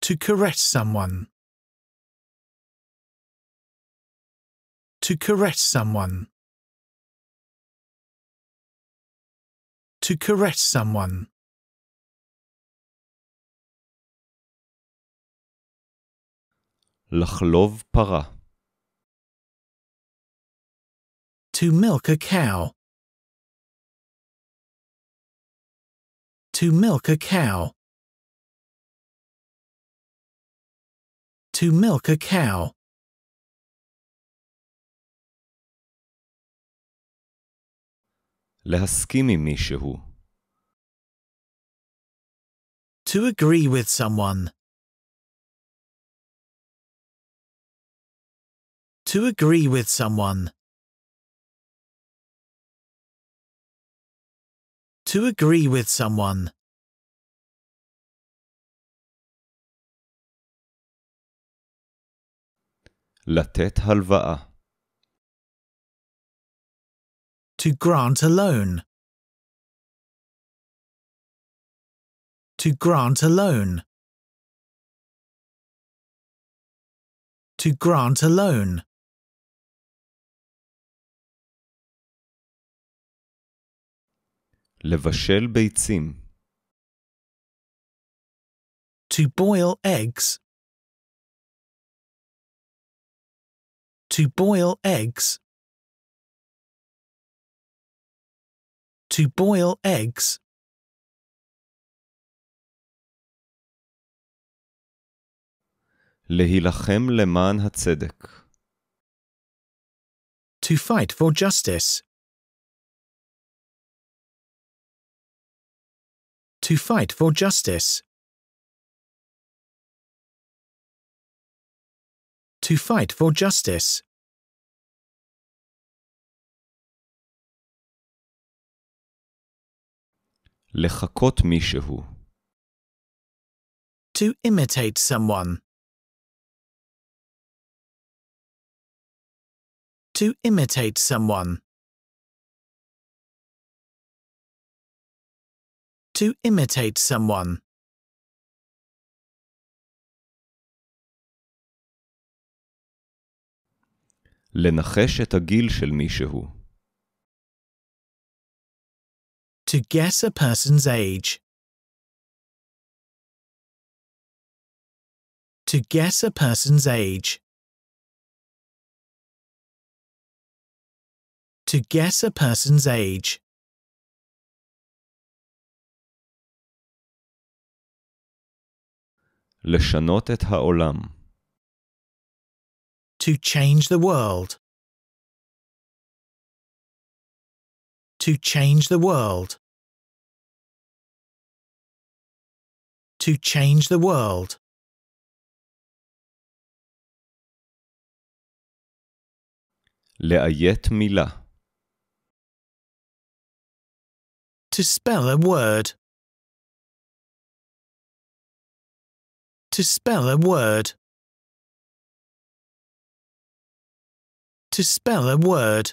To caress someone. To caress someone. To caress someone. To milk a cow. To milk a cow. To milk a cow. להסכים עם מישהו. To agree with someone. To agree with someone. To agree with someone. לתת הלוואה. To grant a loan. To grant a loan. To grant a loan. לבשל ביצים. To boil eggs. To boil eggs. To boil eggs. להילחם למען הצדק. To fight for justice. To fight for justice. To fight for justice. לחקות מישהו. To imitate someone. To imitate someone. To imitate someone. לנחש את הגיל של מישהו. To guess a person's age. To guess a person's age. To guess a person's age. לשנות את העולם. To change the world. To change the world. to change the world. לאיית מילה To spell a word. To spell a word. To spell a word.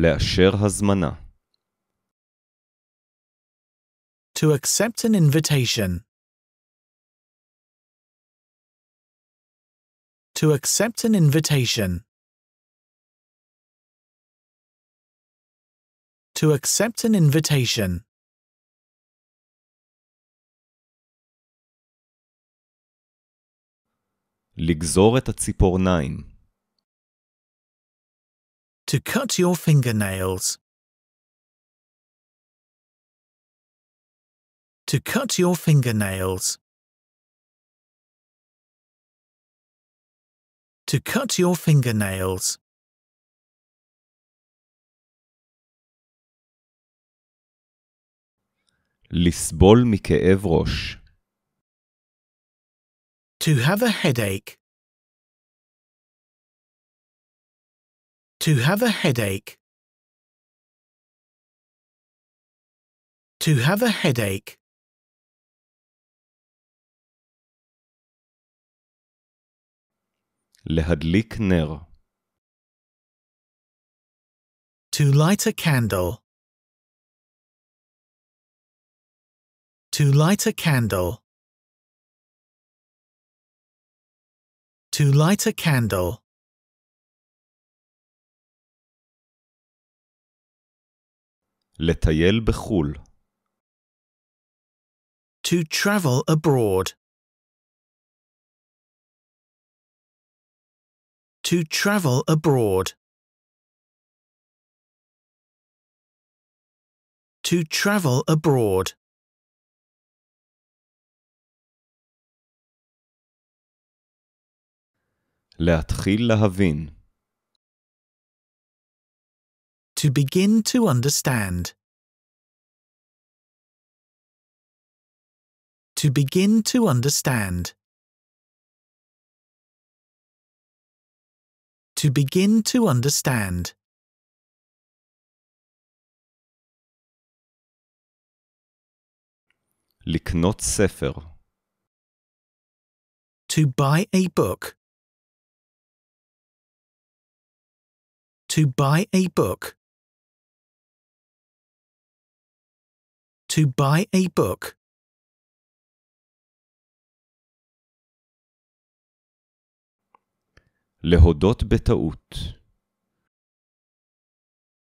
לאשר הזמנה to accept an invitation. To accept an invitation. To accept an invitation. לגזור את הציפורניים. To cut your fingernails. To cut your fingernails. To cut your fingernails. לסבול מכאב ראש. To have a headache. To have a headache. To have a headache. להדליק נר. To light a candle. To light a candle. To light a candle. לטייל בחו"ל. To travel abroad. to travel abroad. To travel abroad. להתחיל להבין. To begin to understand. To begin to understand. to begin to understand. To buy a book. To buy a book. To buy a book. להודות בטעות.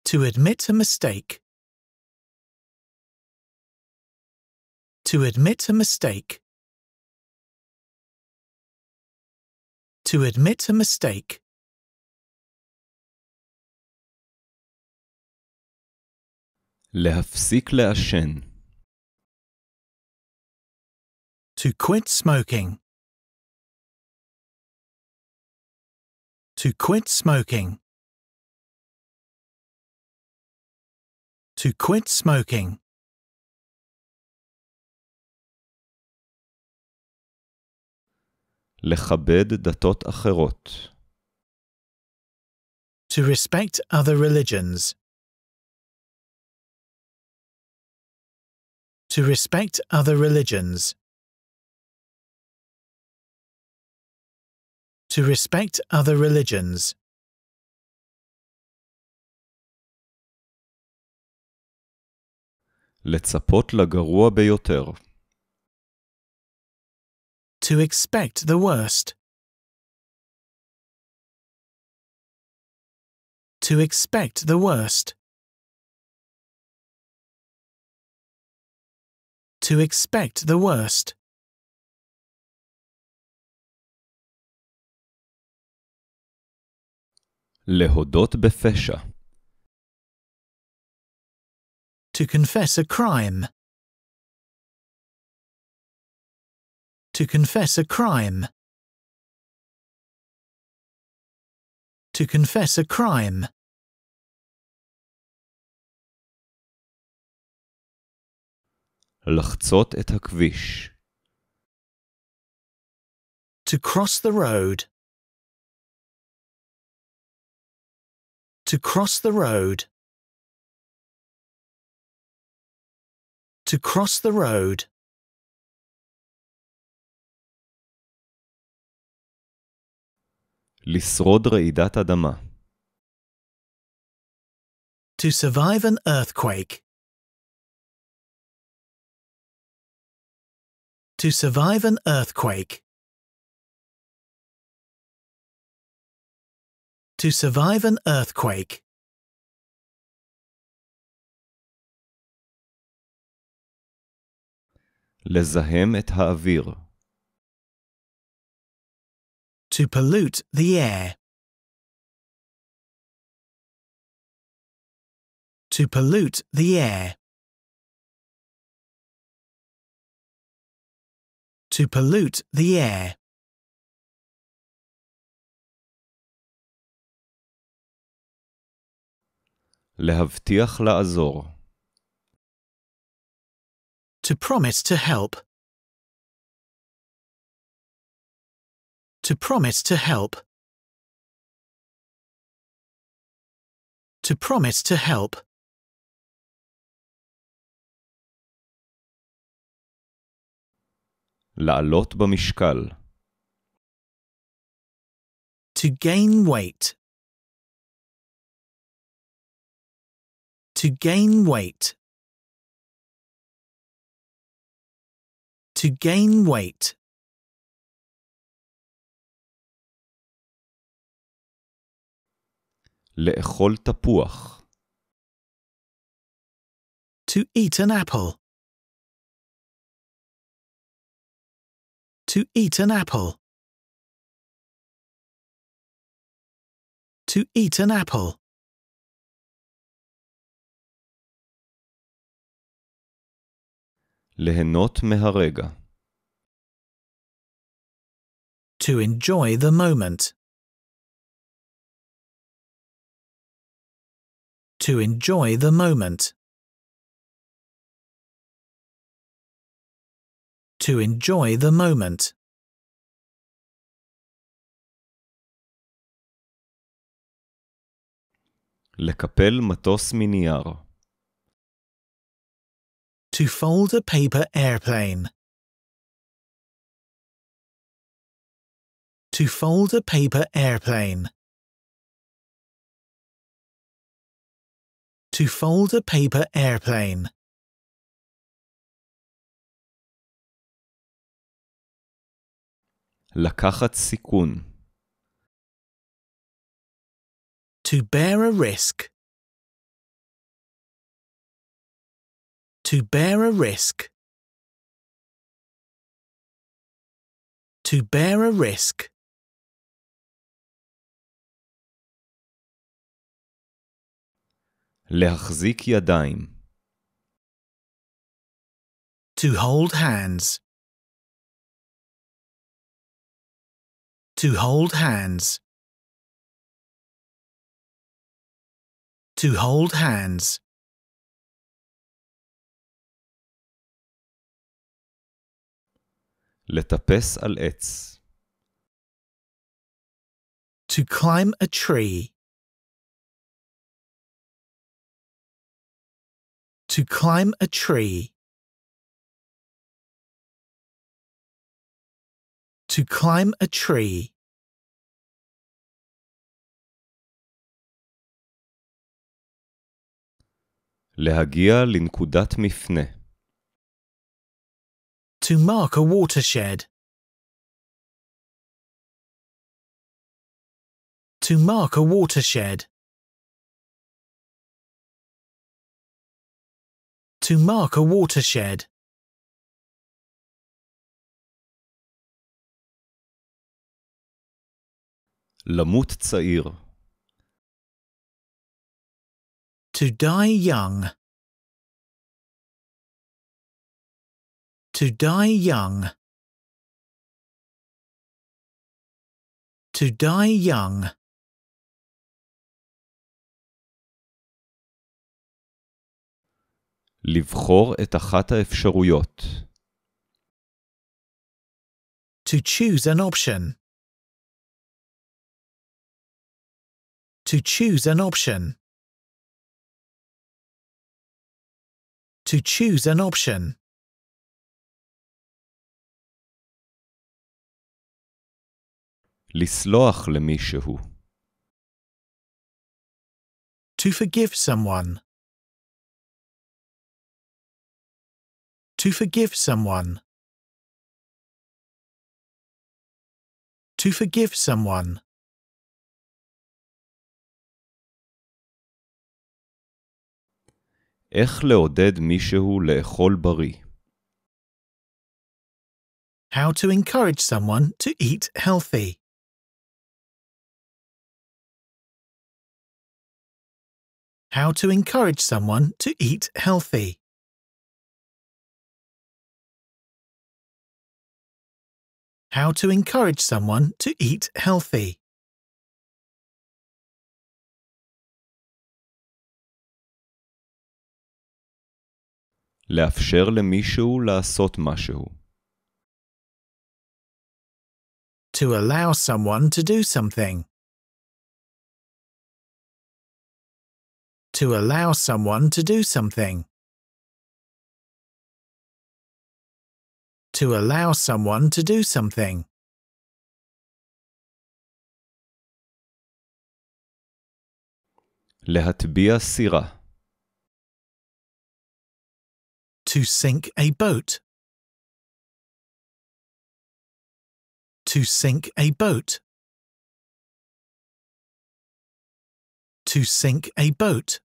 To admit a mistake. To admit a mistake. To admit a mistake. להפסיק לעשן. To quit smoking. To quit smoking. To quit smoking. לכבד דתות אחרות. To respect other religions. To respect other religions. to respect other religions. לצפות לגרוע ביותר. To expect the worst. To expect the worst. To expect the worst. להודות בפשע. To confess a crime. To confess a crime. To confess a crime. לחצות את הכביש. To cross the road. To cross the road. To cross the road. לשרוד רעידת אדמה. To survive an earthquake. To survive an earthquake. To survive an earthquake. לזהם את האוויר. To pollute the air. To pollute the air. To pollute the air. להבטיח לעזור. To promise to help. To promise to help. To promise to help. לעלות במשקל. To gain weight. To gain weight. To gain weight. לאכול תפוח. To eat an apple. To eat an apple. To eat an apple. ליהנות מהרגע. To enjoy the moment. To enjoy the moment. To enjoy the moment. לקפל מטוס מנייר to fold a paper airplane. To fold a paper airplane. To fold a paper airplane. לקחת סיכון. To bear a risk. To bear a risk. To bear a risk. להחזיק ידיים. To hold hands. To hold hands. To hold hands. לטפס על עץ. To climb a tree. To climb a tree. To climb a tree. להגיע לנקודת מפנה to mark a watershed. To mark a watershed. To mark a watershed. למות צעיר. To die young. To die young. To die young. לבחור את אחת האפשרויות. To choose an option. To choose an option. To choose an option. לסלוח למישהו. To forgive someone. To forgive someone. To forgive someone. איך לעודד מישהו לאכול בריא? How to encourage someone to eat healthy. How to encourage someone to eat healthy. How to encourage someone to eat healthy. לאפשר למישהו לעשות משהו. To allow someone to do something. to allow someone to do something. To allow someone to do something. להטביע סירה. To sink a boat. To sink a boat. to sink a boat.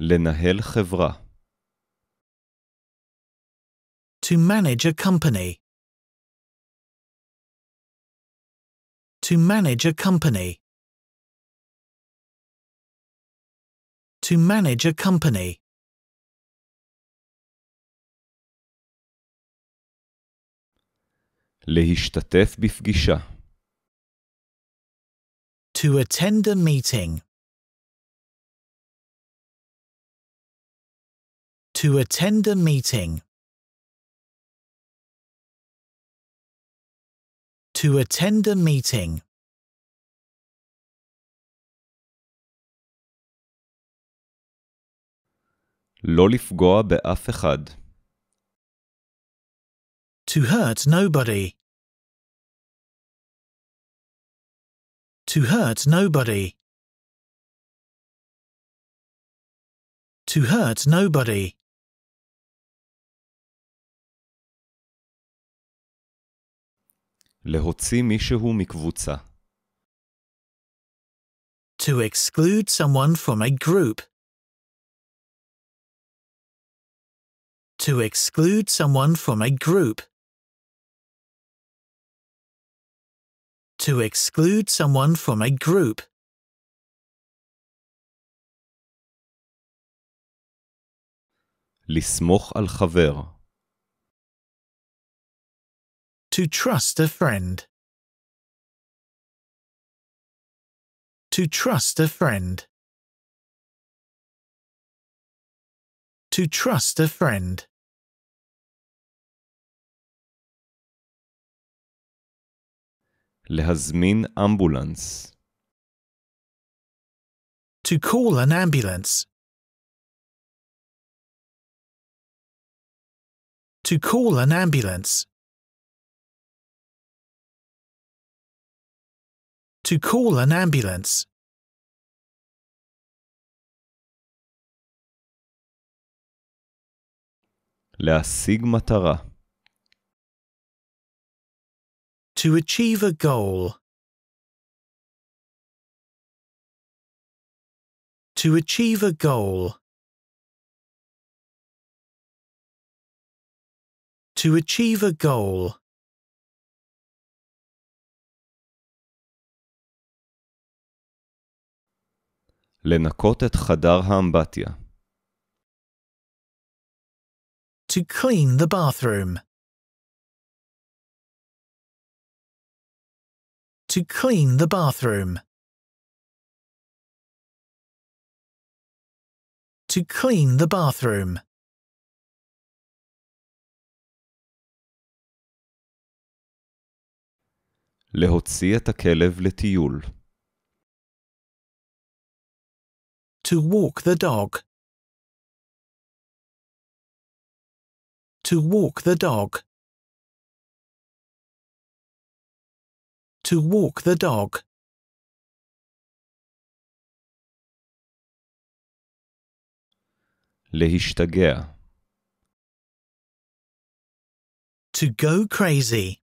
לנהל חברה. To manage a company. To manage a company. To manage a company. להשתתף בפגישה. To attend a meeting. To attend a meeting. To attend a meeting. לא לפגוע באף אחד. To hurt nobody. To hurt nobody. To hurt nobody. להוציא מישהו מקבוצה. To exclude someone from a group. To exclude someone from a group. To exclude someone from a group. לסמוך על חבר. To trust a friend. To trust a friend. To trust a friend. להזמין אמבולנס. To call an ambulance. To call an ambulance. To call an ambulance. להשיג מטרה. To achieve a goal. To achieve a goal. To achieve a goal. לנקות את חדר האמבטיה. To clean the bathroom. to clean the bathroom. To clean the bathroom. להוציא את הכלב לטיול. To walk the dog. To walk the dog. to walk the dog. להשתגע. To go crazy.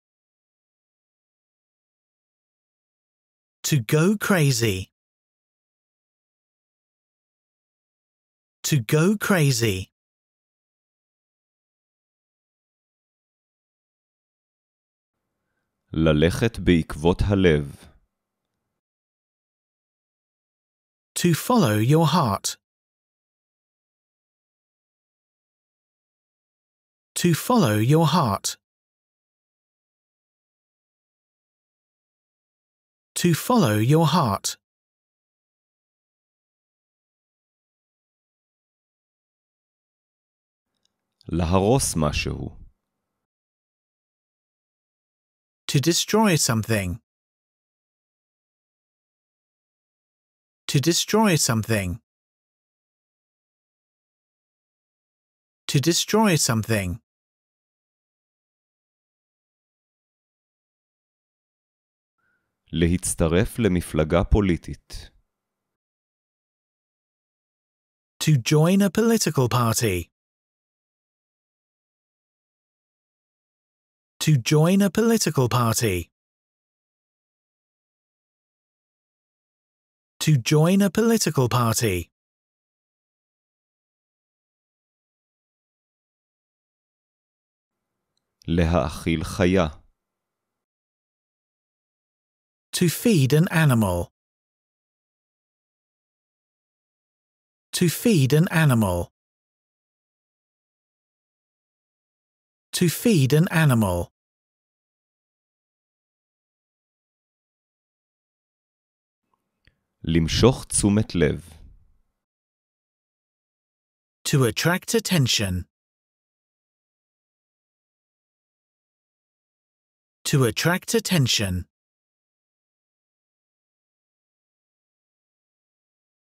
To go crazy. To go crazy. ללכת בעקבות הלב. To follow your heart. To follow your heart. To follow your heart. להרוס משהו. To destroy something. To destroy something. To destroy something. להצטרף למפלגה פוליטית. To join a political party. to join a political party. To join a political party. להאכיל חיה. To feed an animal. To feed an animal. To feed an animal. למשוך תשומת לב. To attract attention. To attract attention.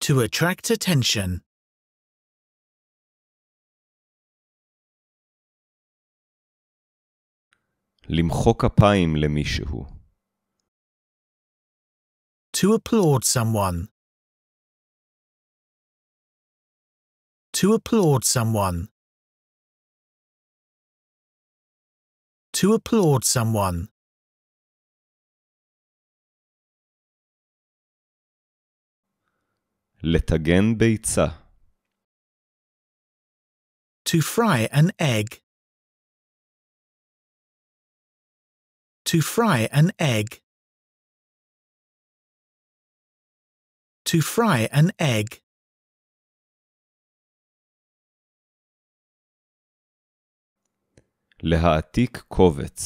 To attract attention. למחוא כפיים למישהו. To applaud someone. To applaud someone. To applaud someone. Let again ביצה. To fry an egg. To fry an egg. to fry an egg. להעתיק קובץ.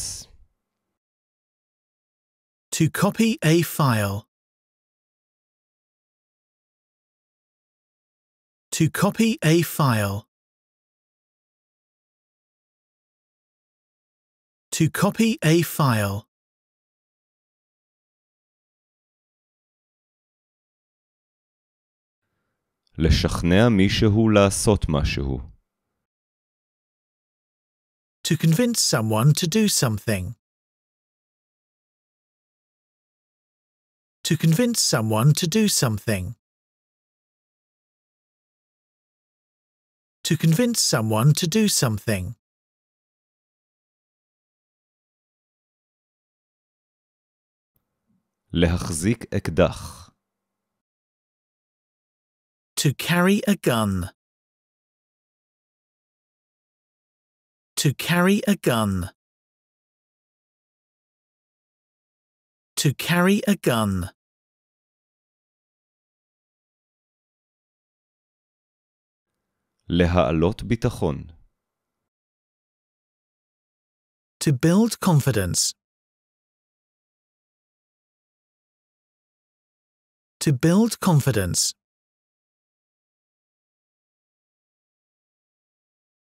To copy a file. To copy a file. To copy a file. לשכנע מישהו לעשות משהו. To convince someone to do something. To convince someone to do something. To convince someone to do something. להחזיק אקדח to carry a gun. To carry a gun. To carry a gun. להעלות ביטחון. To build confidence. To build confidence.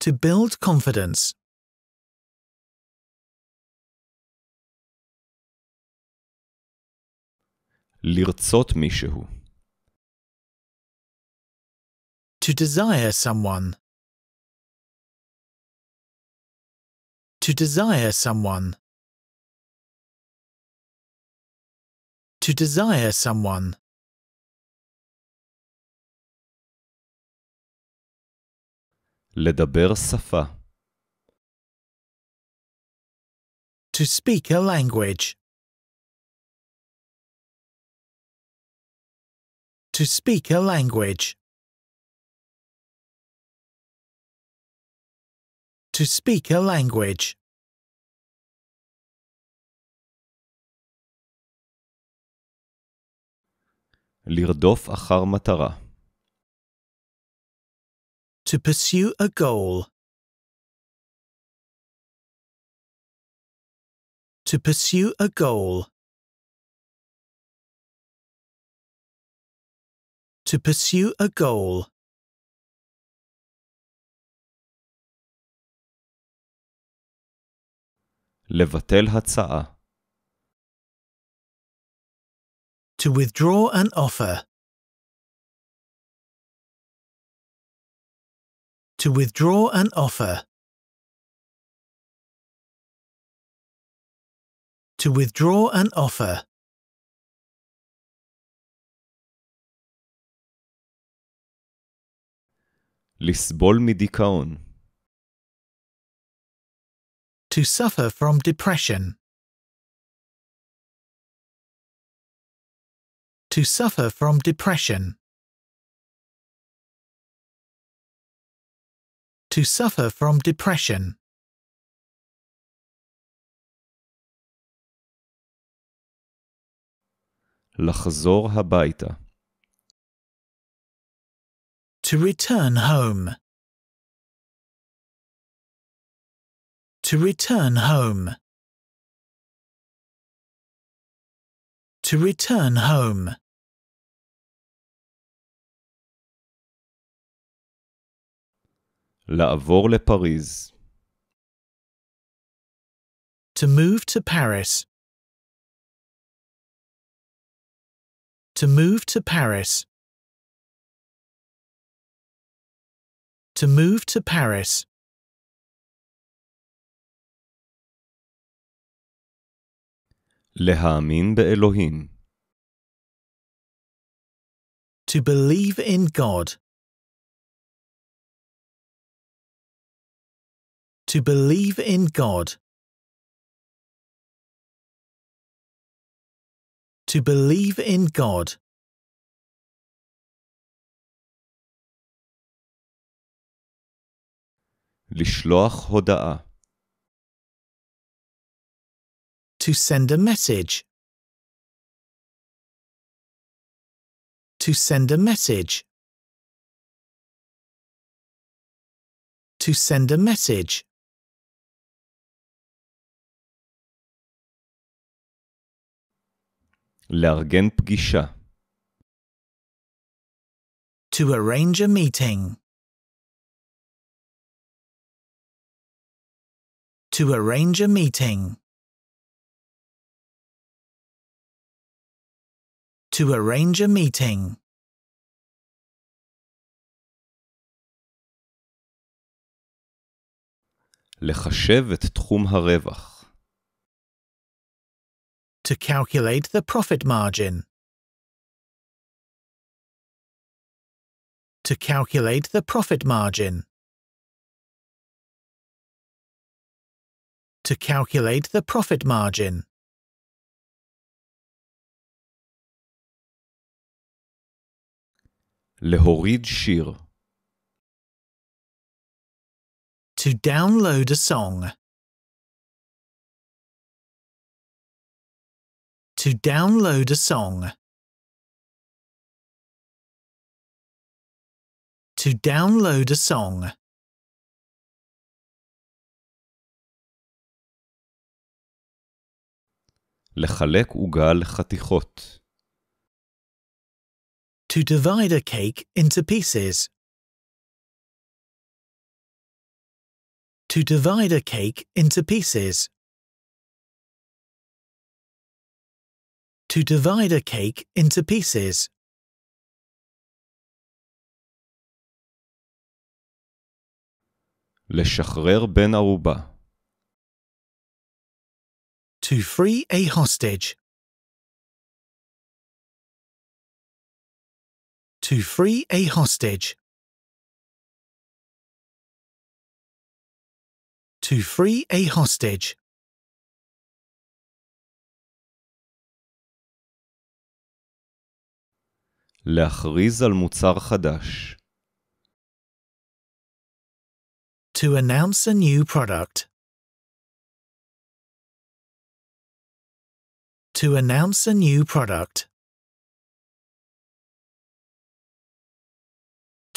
to build confidence. לרצות מישהו. To desire someone. To desire someone. To desire someone. לדבר שפה. To speak a language. To speak a language. To speak a language. לרדוף אחר מטרה. To pursue a goal. To pursue a goal. To pursue a goal. לבטל הצעה. To withdraw an offer. to withdraw an offer. To withdraw an offer. לסבול מדיכאון. To suffer from depression. To suffer from depression. to suffer from depression. לחזור הביתה. To return home. To return home. To return home. לעבור לפריז. To move to Paris. To move to Paris. To move to Paris. להאמין באלוהים. To believe in God. to believe in God. To believe in God. לשלוח הודעה. To send a message. To send a message. To send a message. לארגן פגישה. To arrange a meeting. To arrange a meeting. To arrange a meeting. לחשב את תחום הרווח to calculate the profit margin. To calculate the profit margin. To calculate the profit margin. להוריד שיר. To download a song. to download a song. To download a song. לחלק עוגה לחתיכות. To divide a cake into pieces. To divide a cake into pieces. To divide a cake into pieces. לשחרר בן ערובה. To free a hostage. To free a hostage. To free a hostage. להכריז על מוצר חדש. To announce a new product. To announce a new product.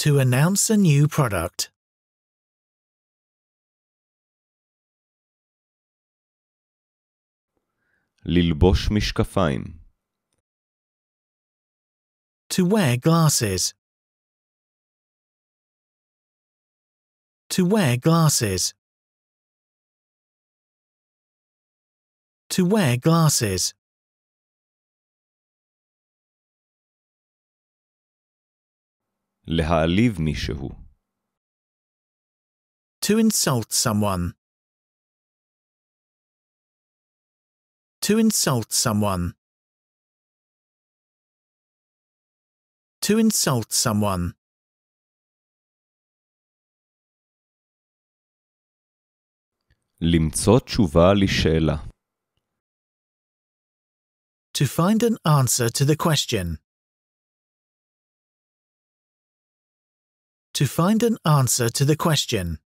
To announce a new product. ללבוש משקפיים to wear glasses. To wear glasses. To wear glasses. להעליב מישהו. To insult someone. To insult someone. to insult someone. To find an answer to the question. To find an answer to the question.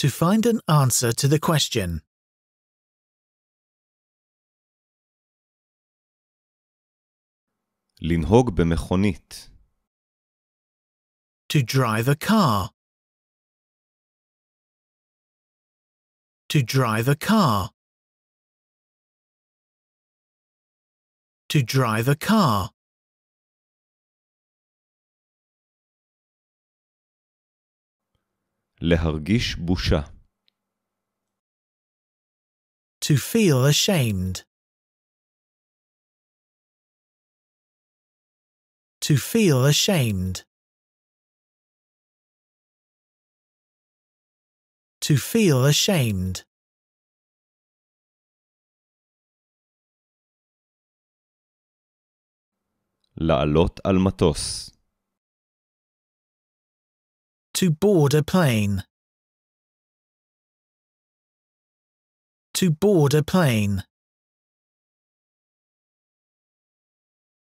To find an answer to the question. לנהוג במכונית. To drive a car. To drive a car. To drive a car. להרגיש בושה. To feel ashamed. To feel ashamed. To feel ashamed. לעלות על מטוס. To board a plane. To board a plane.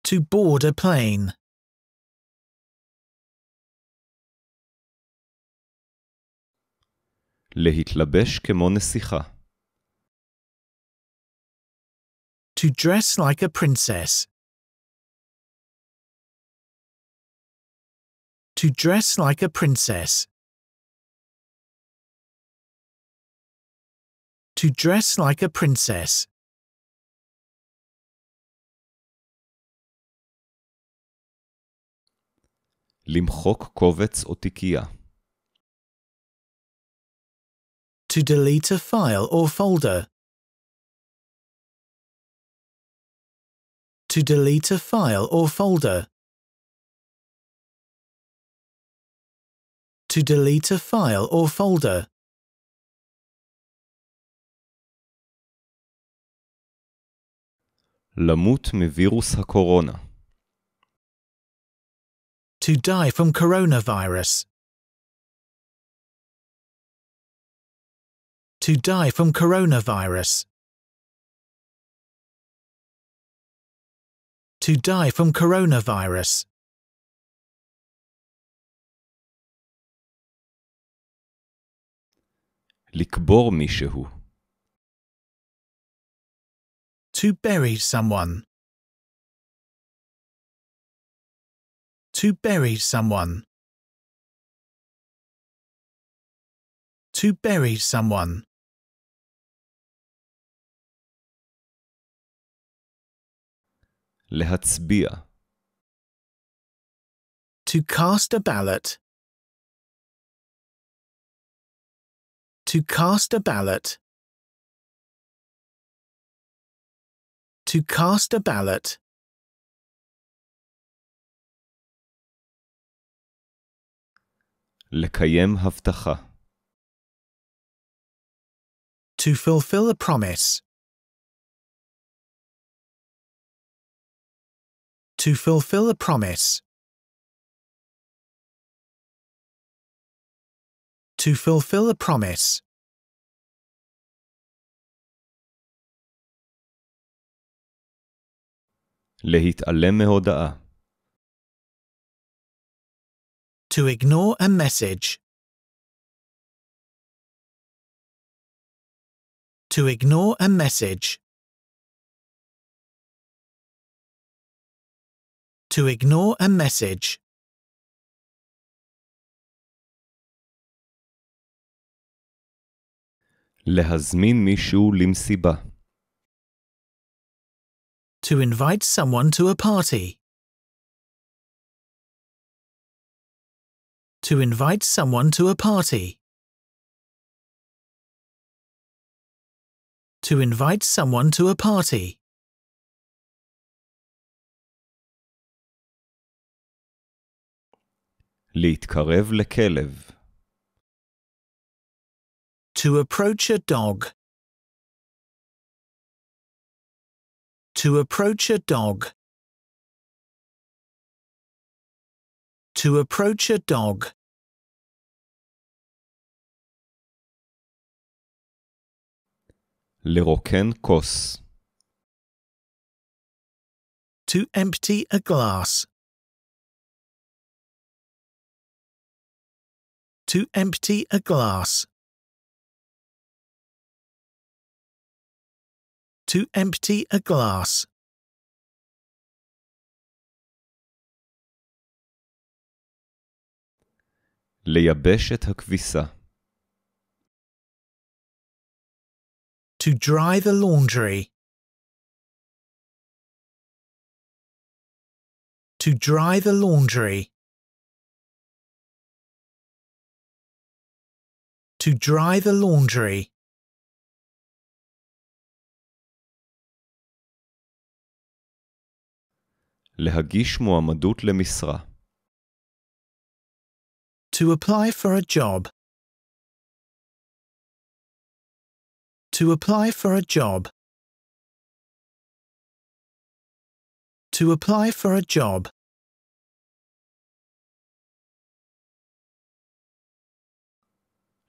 To board a plane. להתלבש כמו נסיכה. To dress like a princess. To dress like a princess. To dress like a princess. למחוק קובץ או תיקייה. to delete a file or folder. To delete a file or folder. To delete a file or folder. למות מווירוס הקורונה. To die from coronavirus. to die from coronavirus. To die from coronavirus. לקבור מישהו. To bury someone. To bury someone. To bury someone. להצביע. To cast a ballot. To cast a ballot. To cast a ballot. לקיים הבטחה. To fulfill a promise. to fulfill a promise. To fulfill a promise. להתעלם מהודעה. To ignore a message. To ignore a message. to ignore a message. להזמין מישהו למסיבה. To invite someone to a party. To invite someone to a party. To invite someone to a party. להתקרב לכלב. To approach a dog. To approach a dog. To approach a dog. לרוקן כוס. To empty a glass. to empty a glass. To empty a glass. לייבש את הכביסה. To dry the laundry. To dry the laundry. to dry the laundry. להגיש מועמדות למשרה. To apply for a job. To apply for a job. To apply for a job.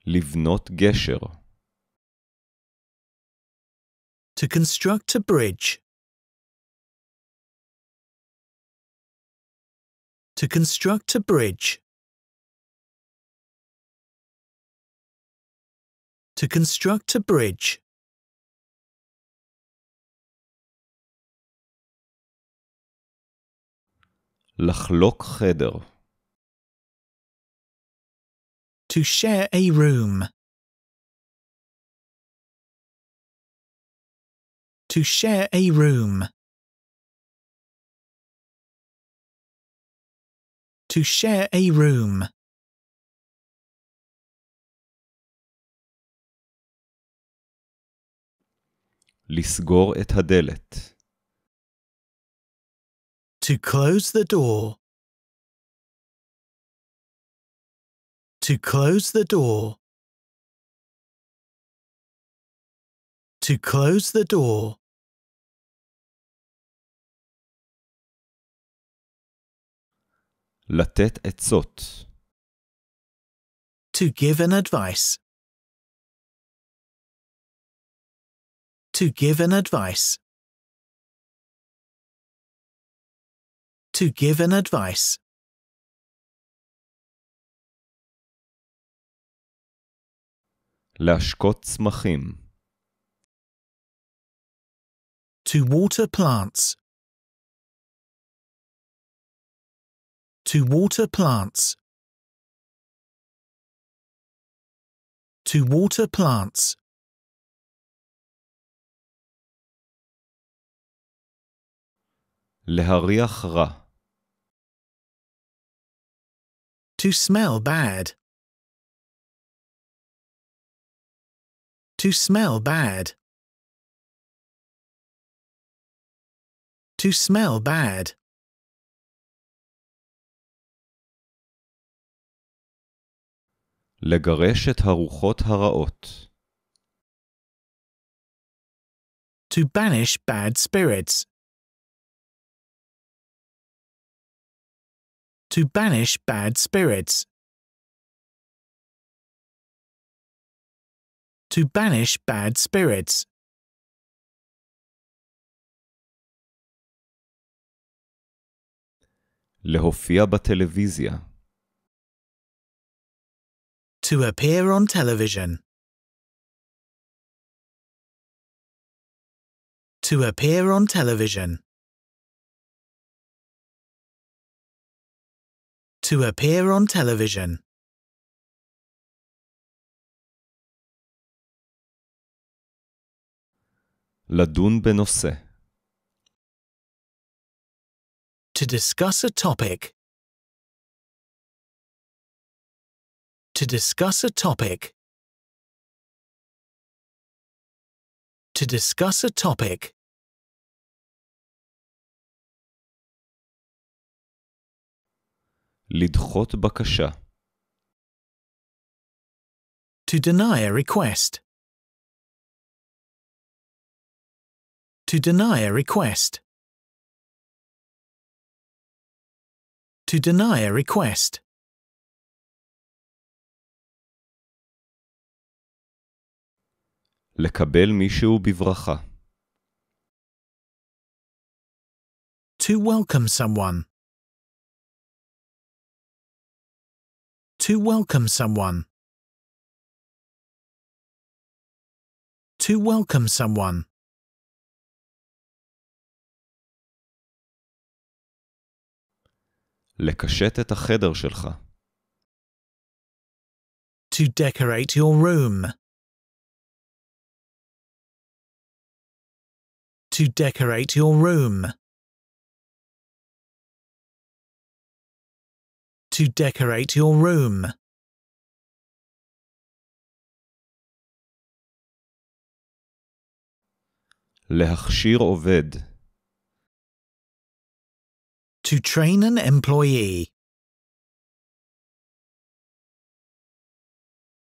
לבנות גשר. To construct a bridge. To construct a bridge. To construct a bridge. לחלוק חדר to share a room. To share a room. To share a room. לסגור את הדלת. To close the door. To close the door. To close the door. לתת עצות. To give an advice. To give an advice. To give an advice. להשקות צמחים. To water plants. To water plants. To water plants. להריח רע. To smell bad. To smell bad. To smell bad. לגרש את הרוחות הרעות. To banish bad spirits. To banish bad spirits. to banish bad spirits. להופיע בטלוויזיה. To appear on television. To appear on television. To appear on television. לדון בנושא. To discuss a topic. To discuss a topic. To discuss a topic. לדחות בקשה. To deny a request. To deny a request. To deny a request. לקבל מישהו בברכה. To welcome someone. To welcome someone. To welcome someone. לקשט את החדר שלך. To decorate your room. To decorate your room. To decorate your room. להכשיר עובד to train an employee.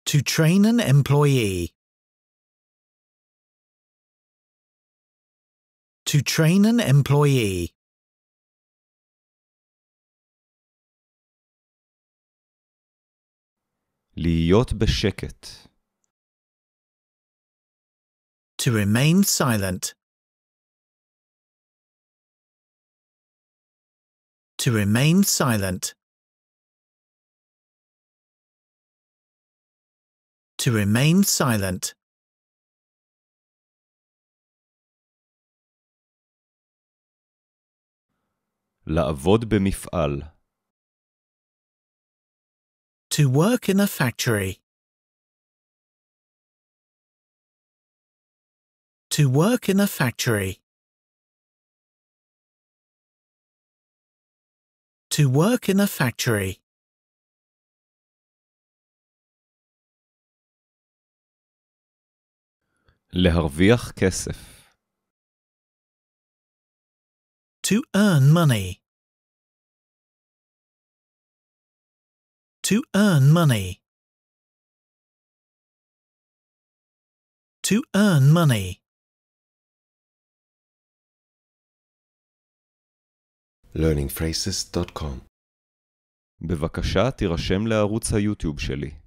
To train an employee. To train an employee. להיות בשקט. To remain silent. to remain silent. To remain silent. לעבוד במפעל. To work in a factory. To work in a factory. to work in a factory. להרוויח כסף. To earn money. To earn money. To earn money. learningphrases.com. בבקשה תירשם לערוץ היוטיוב שלי.